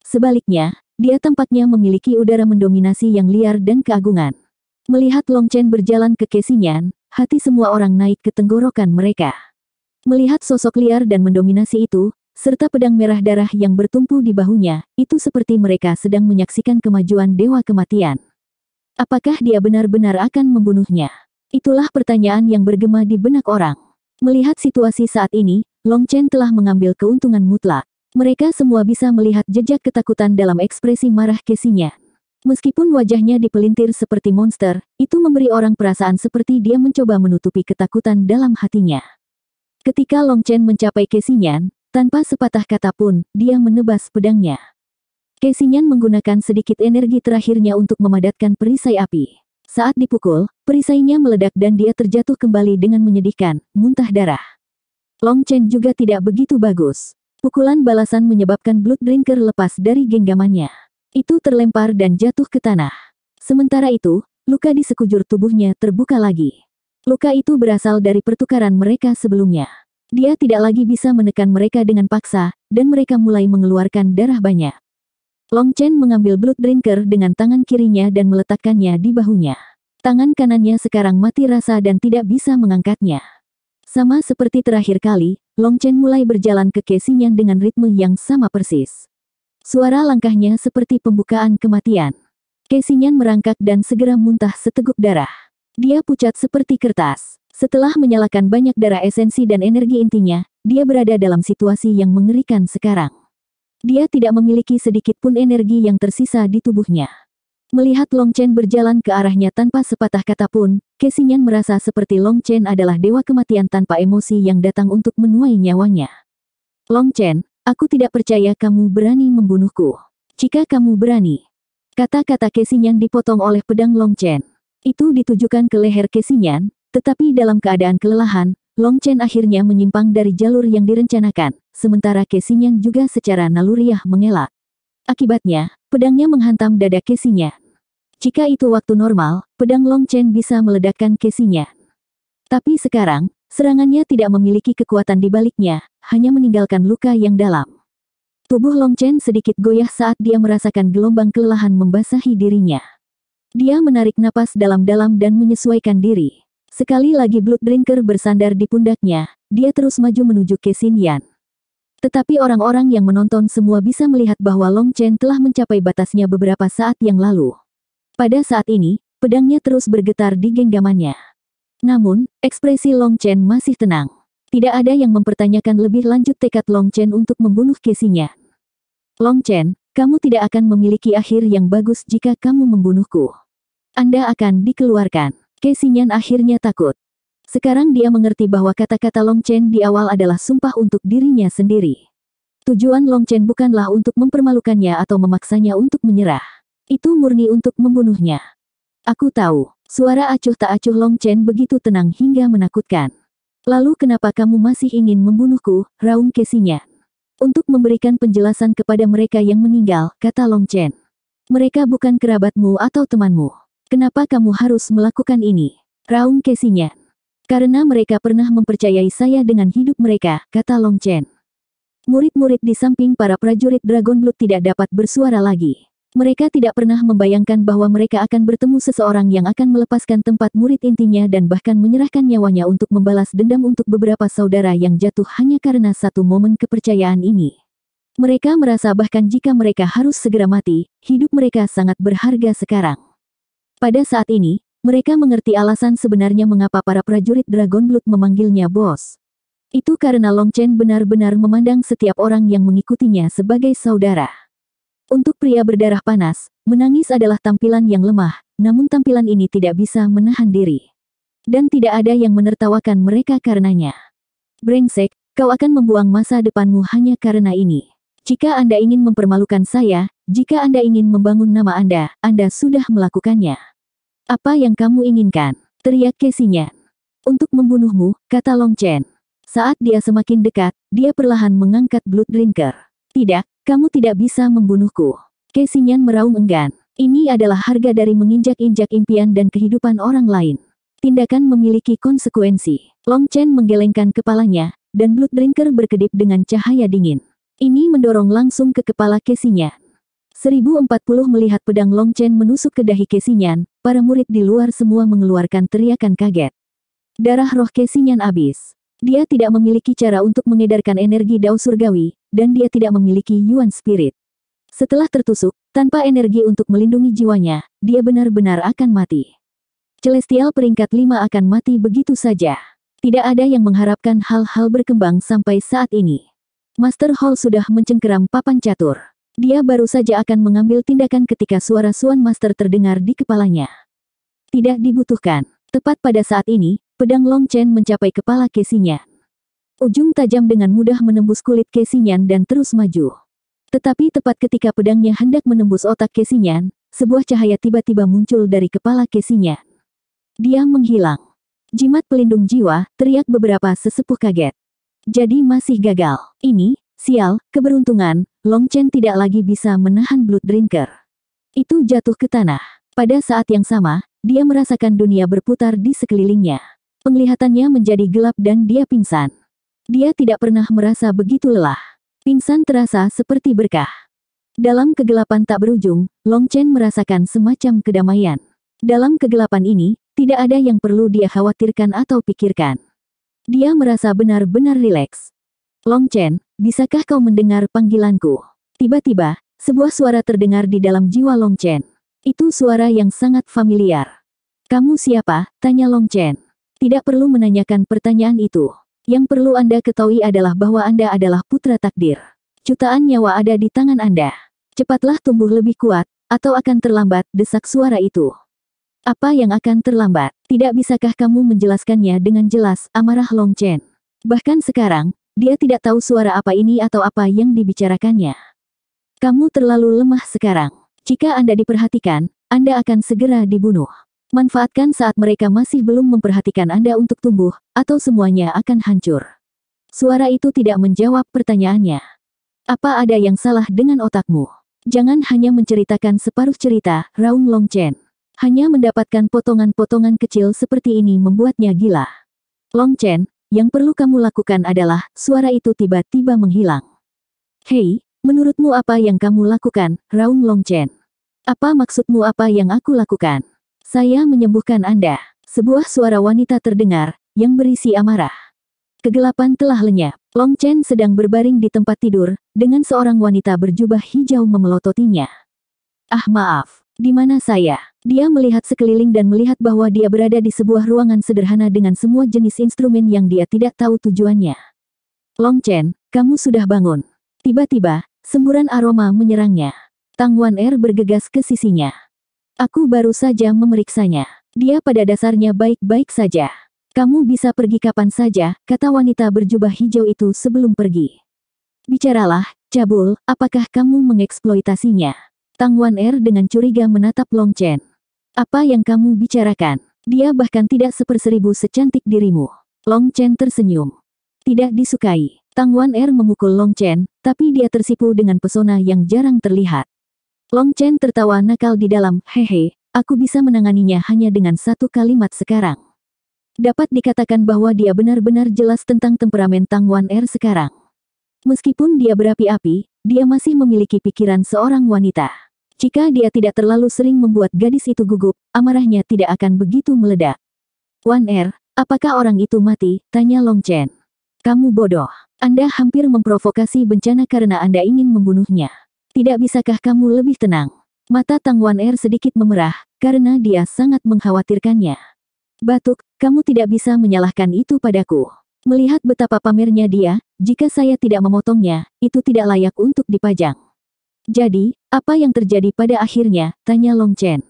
Sebaliknya, dia tempatnya memiliki udara mendominasi yang liar dan keagungan. Melihat Long Chen berjalan ke kesinyan, hati semua orang naik ke tenggorokan mereka. Melihat sosok liar dan mendominasi itu, serta pedang merah darah yang bertumpu di bahunya, itu seperti mereka sedang menyaksikan kemajuan Dewa Kematian. Apakah dia benar-benar akan membunuhnya? Itulah pertanyaan yang bergema di benak orang. Melihat situasi saat ini, Long Chen telah mengambil keuntungan mutlak. Mereka semua bisa melihat jejak ketakutan dalam ekspresi marah Kesinya. Meskipun wajahnya dipelintir seperti monster, itu memberi orang perasaan seperti dia mencoba menutupi ketakutan dalam hatinya. Ketika Long Chen mencapai kesinya, tanpa sepatah kata pun, dia menebas pedangnya. Kesinyan menggunakan sedikit energi terakhirnya untuk memadatkan perisai api. Saat dipukul, perisainya meledak dan dia terjatuh kembali dengan menyedihkan, muntah darah. Long Chen juga tidak begitu bagus. Pukulan balasan menyebabkan Blood Drinker lepas dari genggamannya. Itu terlempar dan jatuh ke tanah. Sementara itu, luka di sekujur tubuhnya terbuka lagi. Luka itu berasal dari pertukaran mereka sebelumnya. Dia tidak lagi bisa menekan mereka dengan paksa, dan mereka mulai mengeluarkan darah banyak. Long Chen mengambil blood drinker dengan tangan kirinya dan meletakkannya di bahunya. Tangan kanannya sekarang mati rasa dan tidak bisa mengangkatnya. Sama seperti terakhir kali, Long Chen mulai berjalan ke Kesinyan dengan ritme yang sama persis. Suara langkahnya seperti pembukaan kematian. Kesinyan merangkak dan segera muntah seteguk darah. Dia pucat seperti kertas. Setelah menyalakan banyak darah esensi dan energi intinya, dia berada dalam situasi yang mengerikan sekarang. Dia tidak memiliki sedikit pun energi yang tersisa di tubuhnya. Melihat Long Chen berjalan ke arahnya tanpa sepatah kata pun, Kesinyan merasa seperti Long Chen adalah dewa kematian tanpa emosi yang datang untuk menuai nyawanya. Long Chen, aku tidak percaya kamu berani membunuhku. Jika kamu berani. Kata-kata Kesinyan dipotong oleh pedang Long Chen. Itu ditujukan ke leher Kesinyan, tetapi dalam keadaan kelelahan, Long Chen akhirnya menyimpang dari jalur yang direncanakan sementara Kesinyang juga secara naluriah mengelak. Akibatnya, pedangnya menghantam dada Kesinya. Jika itu waktu normal, pedang Long Chen bisa meledakkan Kesinya. Tapi sekarang, serangannya tidak memiliki kekuatan di baliknya, hanya meninggalkan luka yang dalam. Tubuh Long Chen sedikit goyah saat dia merasakan gelombang kelelahan membasahi dirinya. Dia menarik napas dalam-dalam dan menyesuaikan diri. Sekali lagi Blood Drinker bersandar di pundaknya, dia terus maju menuju Kesinyang. Tetapi orang-orang yang menonton semua bisa melihat bahwa Long Chen telah mencapai batasnya beberapa saat yang lalu. Pada saat ini, pedangnya terus bergetar di genggamannya. Namun, ekspresi Long Chen masih tenang. Tidak ada yang mempertanyakan lebih lanjut tekad Long Chen untuk membunuh Kesinya. Long Chen, kamu tidak akan memiliki akhir yang bagus jika kamu membunuhku. Anda akan dikeluarkan. Kesinyan akhirnya takut. Sekarang dia mengerti bahwa kata-kata Long Chen di awal adalah sumpah untuk dirinya sendiri. Tujuan Long Chen bukanlah untuk mempermalukannya atau memaksanya untuk menyerah. Itu murni untuk membunuhnya. Aku tahu, suara acuh tak acuh Long Chen begitu tenang hingga menakutkan. Lalu kenapa kamu masih ingin membunuhku, Raung Kesinya? Untuk memberikan penjelasan kepada mereka yang meninggal, kata Long Chen. Mereka bukan kerabatmu atau temanmu. Kenapa kamu harus melakukan ini? Raung Kesinya. Karena mereka pernah mempercayai saya dengan hidup mereka, kata Long Chen. Murid-murid di samping para prajurit Dragon Blood tidak dapat bersuara lagi. Mereka tidak pernah membayangkan bahwa mereka akan bertemu seseorang yang akan melepaskan tempat murid intinya dan bahkan menyerahkan nyawanya untuk membalas dendam untuk beberapa saudara yang jatuh hanya karena satu momen kepercayaan ini. Mereka merasa bahkan jika mereka harus segera mati, hidup mereka sangat berharga sekarang. Pada saat ini, mereka mengerti alasan sebenarnya mengapa para prajurit Dragon Blood memanggilnya bos. Itu karena Long Chen benar-benar memandang setiap orang yang mengikutinya sebagai saudara. Untuk pria berdarah panas, menangis adalah tampilan yang lemah, namun tampilan ini tidak bisa menahan diri. Dan tidak ada yang menertawakan mereka karenanya. Brengsek, kau akan membuang masa depanmu hanya karena ini. Jika Anda ingin mempermalukan saya, jika Anda ingin membangun nama Anda, Anda sudah melakukannya. Apa yang kamu inginkan? Teriak Kesinya. Untuk membunuhmu, kata Long Chen. Saat dia semakin dekat, dia perlahan mengangkat Blood Drinker. Tidak, kamu tidak bisa membunuhku. Kesinya meraung enggan. Ini adalah harga dari menginjak-injak impian dan kehidupan orang lain. Tindakan memiliki konsekuensi. Long Chen menggelengkan kepalanya, dan Blood Drinker berkedip dengan cahaya dingin. Ini mendorong langsung ke kepala Kesinya. 1040 melihat pedang Long Chen menusuk ke dahi Kesinyan, para murid di luar semua mengeluarkan teriakan kaget. Darah roh Kesinyan habis. Dia tidak memiliki cara untuk mengedarkan energi dao surgawi, dan dia tidak memiliki yuan spirit. Setelah tertusuk, tanpa energi untuk melindungi jiwanya, dia benar-benar akan mati. Celestial peringkat 5 akan mati begitu saja. Tidak ada yang mengharapkan hal-hal berkembang sampai saat ini. Master Hall sudah mencengkeram papan catur. Dia baru saja akan mengambil tindakan ketika suara Suan Master terdengar di kepalanya. Tidak dibutuhkan. Tepat pada saat ini, pedang Long Chen mencapai kepala Kesinya. Ujung tajam dengan mudah menembus kulit Kesinya dan terus maju. Tetapi tepat ketika pedangnya hendak menembus otak Kesinya, sebuah cahaya tiba-tiba muncul dari kepala Kesinya. Dia menghilang. Jimat pelindung jiwa, teriak beberapa sesepuh kaget. Jadi masih gagal. Ini, sial, keberuntungan, Long Chen tidak lagi bisa menahan Blood Drinker. Itu jatuh ke tanah. Pada saat yang sama, dia merasakan dunia berputar di sekelilingnya. Penglihatannya menjadi gelap dan dia pingsan. Dia tidak pernah merasa begitu lelah. Pingsan terasa seperti berkah. Dalam kegelapan tak berujung, Long Chen merasakan semacam kedamaian. Dalam kegelapan ini, tidak ada yang perlu dia khawatirkan atau pikirkan. Dia merasa benar-benar rileks. Long Chen, bisakah kau mendengar panggilanku? Tiba-tiba, sebuah suara terdengar di dalam jiwa Long Chen. Itu suara yang sangat familiar. Kamu siapa? Tanya Long Chen. Tidak perlu menanyakan pertanyaan itu. Yang perlu Anda ketahui adalah bahwa Anda adalah putra takdir. Jutaan nyawa ada di tangan Anda. Cepatlah tumbuh lebih kuat, atau akan terlambat, desak suara itu. Apa yang akan terlambat? Tidak bisakah kamu menjelaskannya dengan jelas, amarah Long Chen. Bahkan sekarang, dia tidak tahu suara apa ini atau apa yang dibicarakannya. Kamu terlalu lemah sekarang. Jika Anda diperhatikan, Anda akan segera dibunuh. Manfaatkan saat mereka masih belum memperhatikan Anda untuk tumbuh, atau semuanya akan hancur. Suara itu tidak menjawab pertanyaannya. Apa ada yang salah dengan otakmu? Jangan hanya menceritakan separuh cerita, Raung Long Chen. Hanya mendapatkan potongan-potongan kecil seperti ini membuatnya gila. Long Chen, yang perlu kamu lakukan adalah, suara itu tiba-tiba menghilang. Hei, menurutmu apa yang kamu lakukan, Raung Longchen? Apa maksudmu apa yang aku lakukan? Saya menyembuhkan Anda. Sebuah suara wanita terdengar, yang berisi amarah. Kegelapan telah lenyap. Long Chen sedang berbaring di tempat tidur, dengan seorang wanita berjubah hijau memelototinya. Ah maaf, di mana saya? Dia melihat sekeliling dan melihat bahwa dia berada di sebuah ruangan sederhana dengan semua jenis instrumen yang dia tidak tahu tujuannya. Long Chen, kamu sudah bangun. Tiba-tiba, semburan aroma menyerangnya. Tang Wan Er bergegas ke sisinya. Aku baru saja memeriksanya. Dia pada dasarnya baik-baik saja. Kamu bisa pergi kapan saja, kata wanita berjubah hijau itu sebelum pergi. Bicaralah, Cabul, apakah kamu mengeksploitasinya? Tang Wan Er dengan curiga menatap Long Chen. Apa yang kamu bicarakan? Dia bahkan tidak seperseribu secantik dirimu. Long Chen tersenyum. Tidak disukai. Tang Wan Er memukul Long Chen, tapi dia tersipu dengan pesona yang jarang terlihat. Long Chen tertawa nakal di dalam, hehe, aku bisa menanganinya hanya dengan satu kalimat sekarang. Dapat dikatakan bahwa dia benar-benar jelas tentang temperamen Tang Wan Er sekarang. Meskipun dia berapi-api, dia masih memiliki pikiran seorang wanita. Jika dia tidak terlalu sering membuat gadis itu gugup, amarahnya tidak akan begitu meledak. Wan Er, apakah orang itu mati? Tanya Long Chen. Kamu bodoh. Anda hampir memprovokasi bencana karena Anda ingin membunuhnya. Tidak bisakah kamu lebih tenang? Mata Tang Wan Er sedikit memerah, karena dia sangat mengkhawatirkannya. Batuk, kamu tidak bisa menyalahkan itu padaku. Melihat betapa pamernya dia, jika saya tidak memotongnya, itu tidak layak untuk dipajang. Jadi, apa yang terjadi pada akhirnya, tanya Long Chen.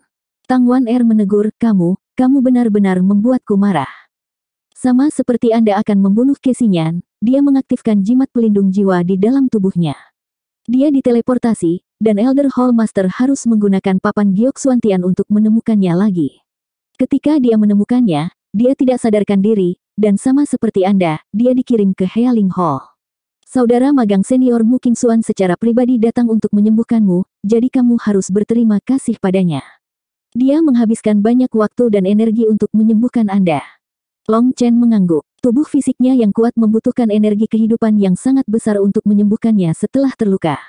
Tang Wan Er menegur, kamu, kamu benar-benar membuatku marah. Sama seperti Anda akan membunuh Kesinyan, dia mengaktifkan jimat pelindung jiwa di dalam tubuhnya. Dia diteleportasi, dan Elder Hall Master harus menggunakan papan Giok Suantian untuk menemukannya lagi. Ketika dia menemukannya, dia tidak sadarkan diri, dan sama seperti Anda, dia dikirim ke Healing Hall. Saudara magang senior King Suan secara pribadi datang untuk menyembuhkanmu, jadi kamu harus berterima kasih padanya. Dia menghabiskan banyak waktu dan energi untuk menyembuhkan Anda. Long Chen mengangguk. Tubuh fisiknya yang kuat membutuhkan energi kehidupan yang sangat besar untuk menyembuhkannya setelah terluka.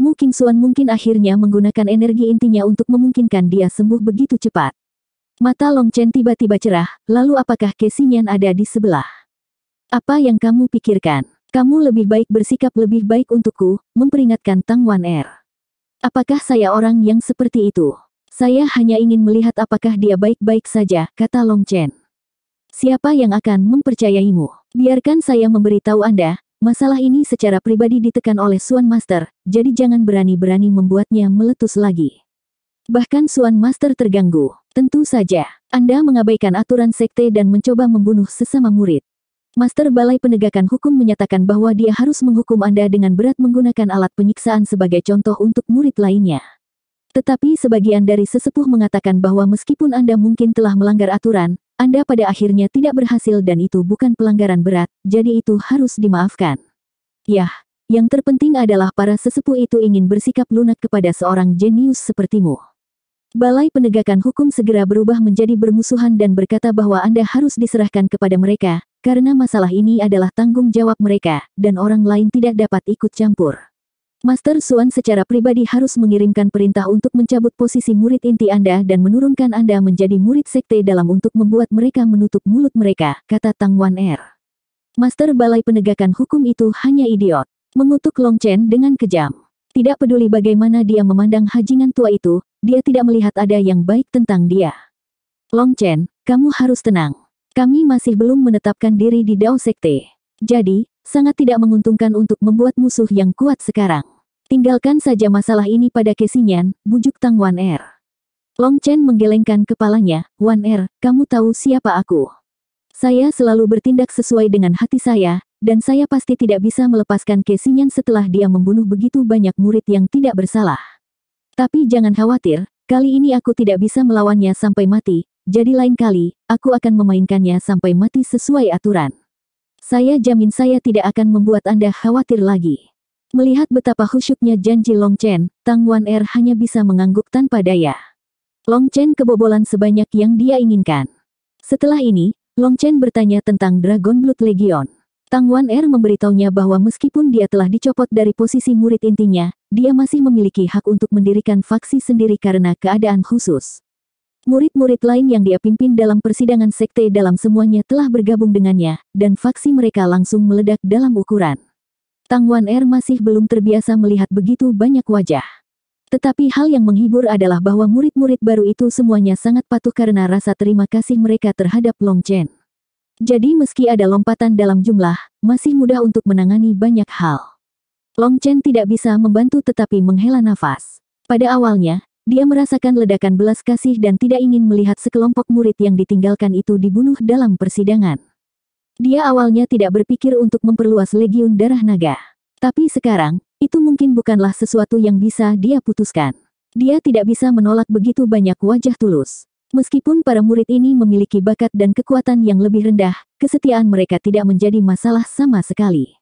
Mu King Suan mungkin akhirnya menggunakan energi intinya untuk memungkinkan dia sembuh begitu cepat. Mata Long Chen tiba-tiba cerah, lalu apakah Kesinian ada di sebelah? Apa yang kamu pikirkan? Kamu lebih baik bersikap lebih baik untukku, memperingatkan Tang Wan Er. Apakah saya orang yang seperti itu? Saya hanya ingin melihat apakah dia baik-baik saja, kata Long Chen. Siapa yang akan mempercayaimu? Biarkan saya memberitahu Anda, masalah ini secara pribadi ditekan oleh Suan Master, jadi jangan berani-berani membuatnya meletus lagi. Bahkan Suan Master terganggu. Tentu saja, Anda mengabaikan aturan sekte dan mencoba membunuh sesama murid. Master Balai Penegakan Hukum menyatakan bahwa dia harus menghukum Anda dengan berat menggunakan alat penyiksaan sebagai contoh untuk murid lainnya. Tetapi sebagian dari sesepuh mengatakan bahwa meskipun Anda mungkin telah melanggar aturan, Anda pada akhirnya tidak berhasil dan itu bukan pelanggaran berat, jadi itu harus dimaafkan. Yah, yang terpenting adalah para sesepuh itu ingin bersikap lunak kepada seorang jenius sepertimu. Balai penegakan hukum segera berubah menjadi bermusuhan dan berkata bahwa Anda harus diserahkan kepada mereka, karena masalah ini adalah tanggung jawab mereka, dan orang lain tidak dapat ikut campur. Master Suan secara pribadi harus mengirimkan perintah untuk mencabut posisi murid inti Anda dan menurunkan Anda menjadi murid sekte dalam untuk membuat mereka menutup mulut mereka, kata Tang Wan Er. Master Balai Penegakan Hukum itu hanya idiot, mengutuk Long Chen dengan kejam. Tidak peduli bagaimana dia memandang hajingan tua itu, dia tidak melihat ada yang baik tentang dia. Long Chen, kamu harus tenang. Kami masih belum menetapkan diri di Dao Sekte. Jadi, sangat tidak menguntungkan untuk membuat musuh yang kuat sekarang. Tinggalkan saja masalah ini pada Kesinyan, bujuk Tang Wan Er. Long Chen menggelengkan kepalanya, Wan Er, kamu tahu siapa aku. Saya selalu bertindak sesuai dengan hati saya, dan saya pasti tidak bisa melepaskan Kesinyan setelah dia membunuh begitu banyak murid yang tidak bersalah. Tapi jangan khawatir, kali ini aku tidak bisa melawannya sampai mati, jadi lain kali, aku akan memainkannya sampai mati sesuai aturan. Saya jamin saya tidak akan membuat Anda khawatir lagi. Melihat betapa khusyuknya janji Long Chen, Tang Wan Er hanya bisa mengangguk tanpa daya. Long Chen kebobolan sebanyak yang dia inginkan. Setelah ini, Long Chen bertanya tentang Dragon Blood Legion. Tang Wan Er memberitahunya bahwa meskipun dia telah dicopot dari posisi murid intinya, dia masih memiliki hak untuk mendirikan faksi sendiri karena keadaan khusus. Murid-murid lain yang dia pimpin dalam persidangan sekte dalam semuanya telah bergabung dengannya, dan faksi mereka langsung meledak dalam ukuran. Tang Wan Er masih belum terbiasa melihat begitu banyak wajah. Tetapi hal yang menghibur adalah bahwa murid-murid baru itu semuanya sangat patuh karena rasa terima kasih mereka terhadap Long Chen. Jadi meski ada lompatan dalam jumlah, masih mudah untuk menangani banyak hal. Long Chen tidak bisa membantu tetapi menghela nafas. Pada awalnya, dia merasakan ledakan belas kasih dan tidak ingin melihat sekelompok murid yang ditinggalkan itu dibunuh dalam persidangan. Dia awalnya tidak berpikir untuk memperluas legiun darah naga. Tapi sekarang, itu mungkin bukanlah sesuatu yang bisa dia putuskan. Dia tidak bisa menolak begitu banyak wajah tulus. Meskipun para murid ini memiliki bakat dan kekuatan yang lebih rendah, kesetiaan mereka tidak menjadi masalah sama sekali.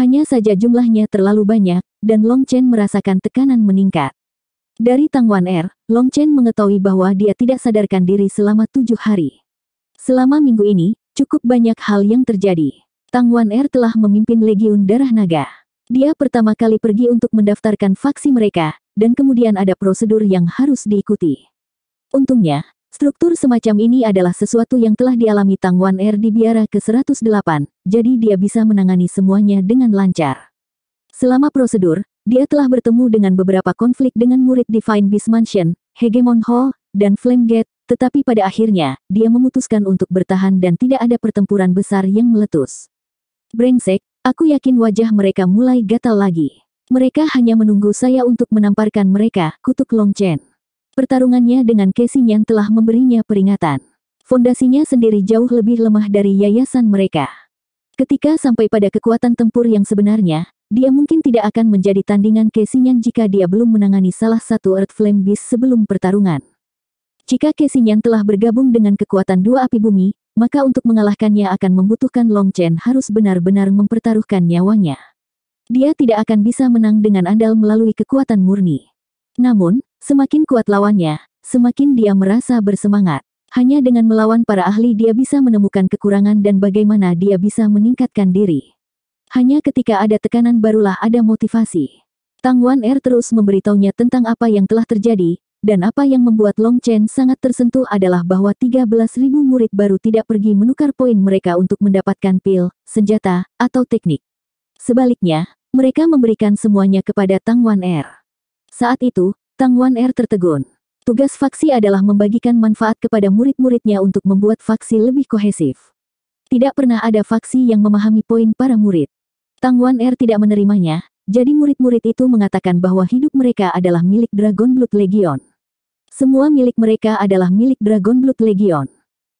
Hanya saja jumlahnya terlalu banyak, dan Long Chen merasakan tekanan meningkat. Dari Tangwan Air, er, Long Chen mengetahui bahwa dia tidak sadarkan diri selama tujuh hari. Selama minggu ini, cukup banyak hal yang terjadi. Tangwan Air er telah memimpin Legiun Darah Naga. Dia pertama kali pergi untuk mendaftarkan faksi mereka, dan kemudian ada prosedur yang harus diikuti. Untungnya, struktur semacam ini adalah sesuatu yang telah dialami Tangwan Air er di biara ke-108, jadi dia bisa menangani semuanya dengan lancar. Selama prosedur, dia telah bertemu dengan beberapa konflik dengan murid Divine Beast Mansion, Hegemon Hall, dan Flame Gate. tetapi pada akhirnya, dia memutuskan untuk bertahan dan tidak ada pertempuran besar yang meletus. Brengsek, aku yakin wajah mereka mulai gatal lagi. Mereka hanya menunggu saya untuk menamparkan mereka, kutuk Long Chen. Pertarungannya dengan Casey yang telah memberinya peringatan. Fondasinya sendiri jauh lebih lemah dari yayasan mereka. Ketika sampai pada kekuatan tempur yang sebenarnya, dia mungkin tidak akan menjadi tandingan Kesinyan jika dia belum menangani salah satu Earth Flame Beast sebelum pertarungan. Jika Kesinyan telah bergabung dengan kekuatan dua api bumi, maka untuk mengalahkannya akan membutuhkan Long Chen harus benar-benar mempertaruhkan nyawanya. Dia tidak akan bisa menang dengan andal melalui kekuatan murni. Namun, semakin kuat lawannya, semakin dia merasa bersemangat. Hanya dengan melawan para ahli dia bisa menemukan kekurangan dan bagaimana dia bisa meningkatkan diri. Hanya ketika ada tekanan barulah ada motivasi. Tang Wan Er terus memberitahunya tentang apa yang telah terjadi, dan apa yang membuat Long Chen sangat tersentuh adalah bahwa 13.000 murid baru tidak pergi menukar poin mereka untuk mendapatkan pil, senjata, atau teknik. Sebaliknya, mereka memberikan semuanya kepada Tang Wan Er. Saat itu, Tang Wan Er tertegun. Tugas faksi adalah membagikan manfaat kepada murid-muridnya untuk membuat faksi lebih kohesif. Tidak pernah ada faksi yang memahami poin para murid. Tang Wan Er tidak menerimanya, jadi murid-murid itu mengatakan bahwa hidup mereka adalah milik Dragon Blood Legion. Semua milik mereka adalah milik Dragon Blood Legion.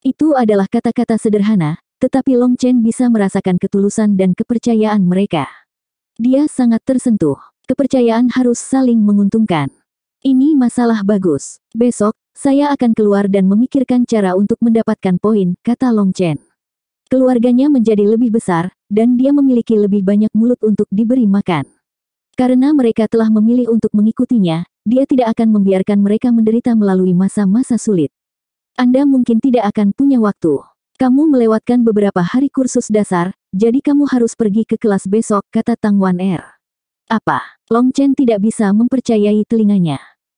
Itu adalah kata-kata sederhana, tetapi Long Chen bisa merasakan ketulusan dan kepercayaan mereka. Dia sangat tersentuh. Kepercayaan harus saling menguntungkan. Ini masalah bagus. Besok, saya akan keluar dan memikirkan cara untuk mendapatkan poin, kata Long Chen. Keluarganya menjadi lebih besar, dan dia memiliki lebih banyak mulut untuk diberi makan. Karena mereka telah memilih untuk mengikutinya, dia tidak akan membiarkan mereka menderita melalui masa-masa sulit. Anda mungkin tidak akan punya waktu. Kamu melewatkan beberapa hari kursus dasar, jadi kamu harus pergi ke kelas besok, kata Tang Wan Er. Apa? Long Chen tidak bisa mempercayai telinganya.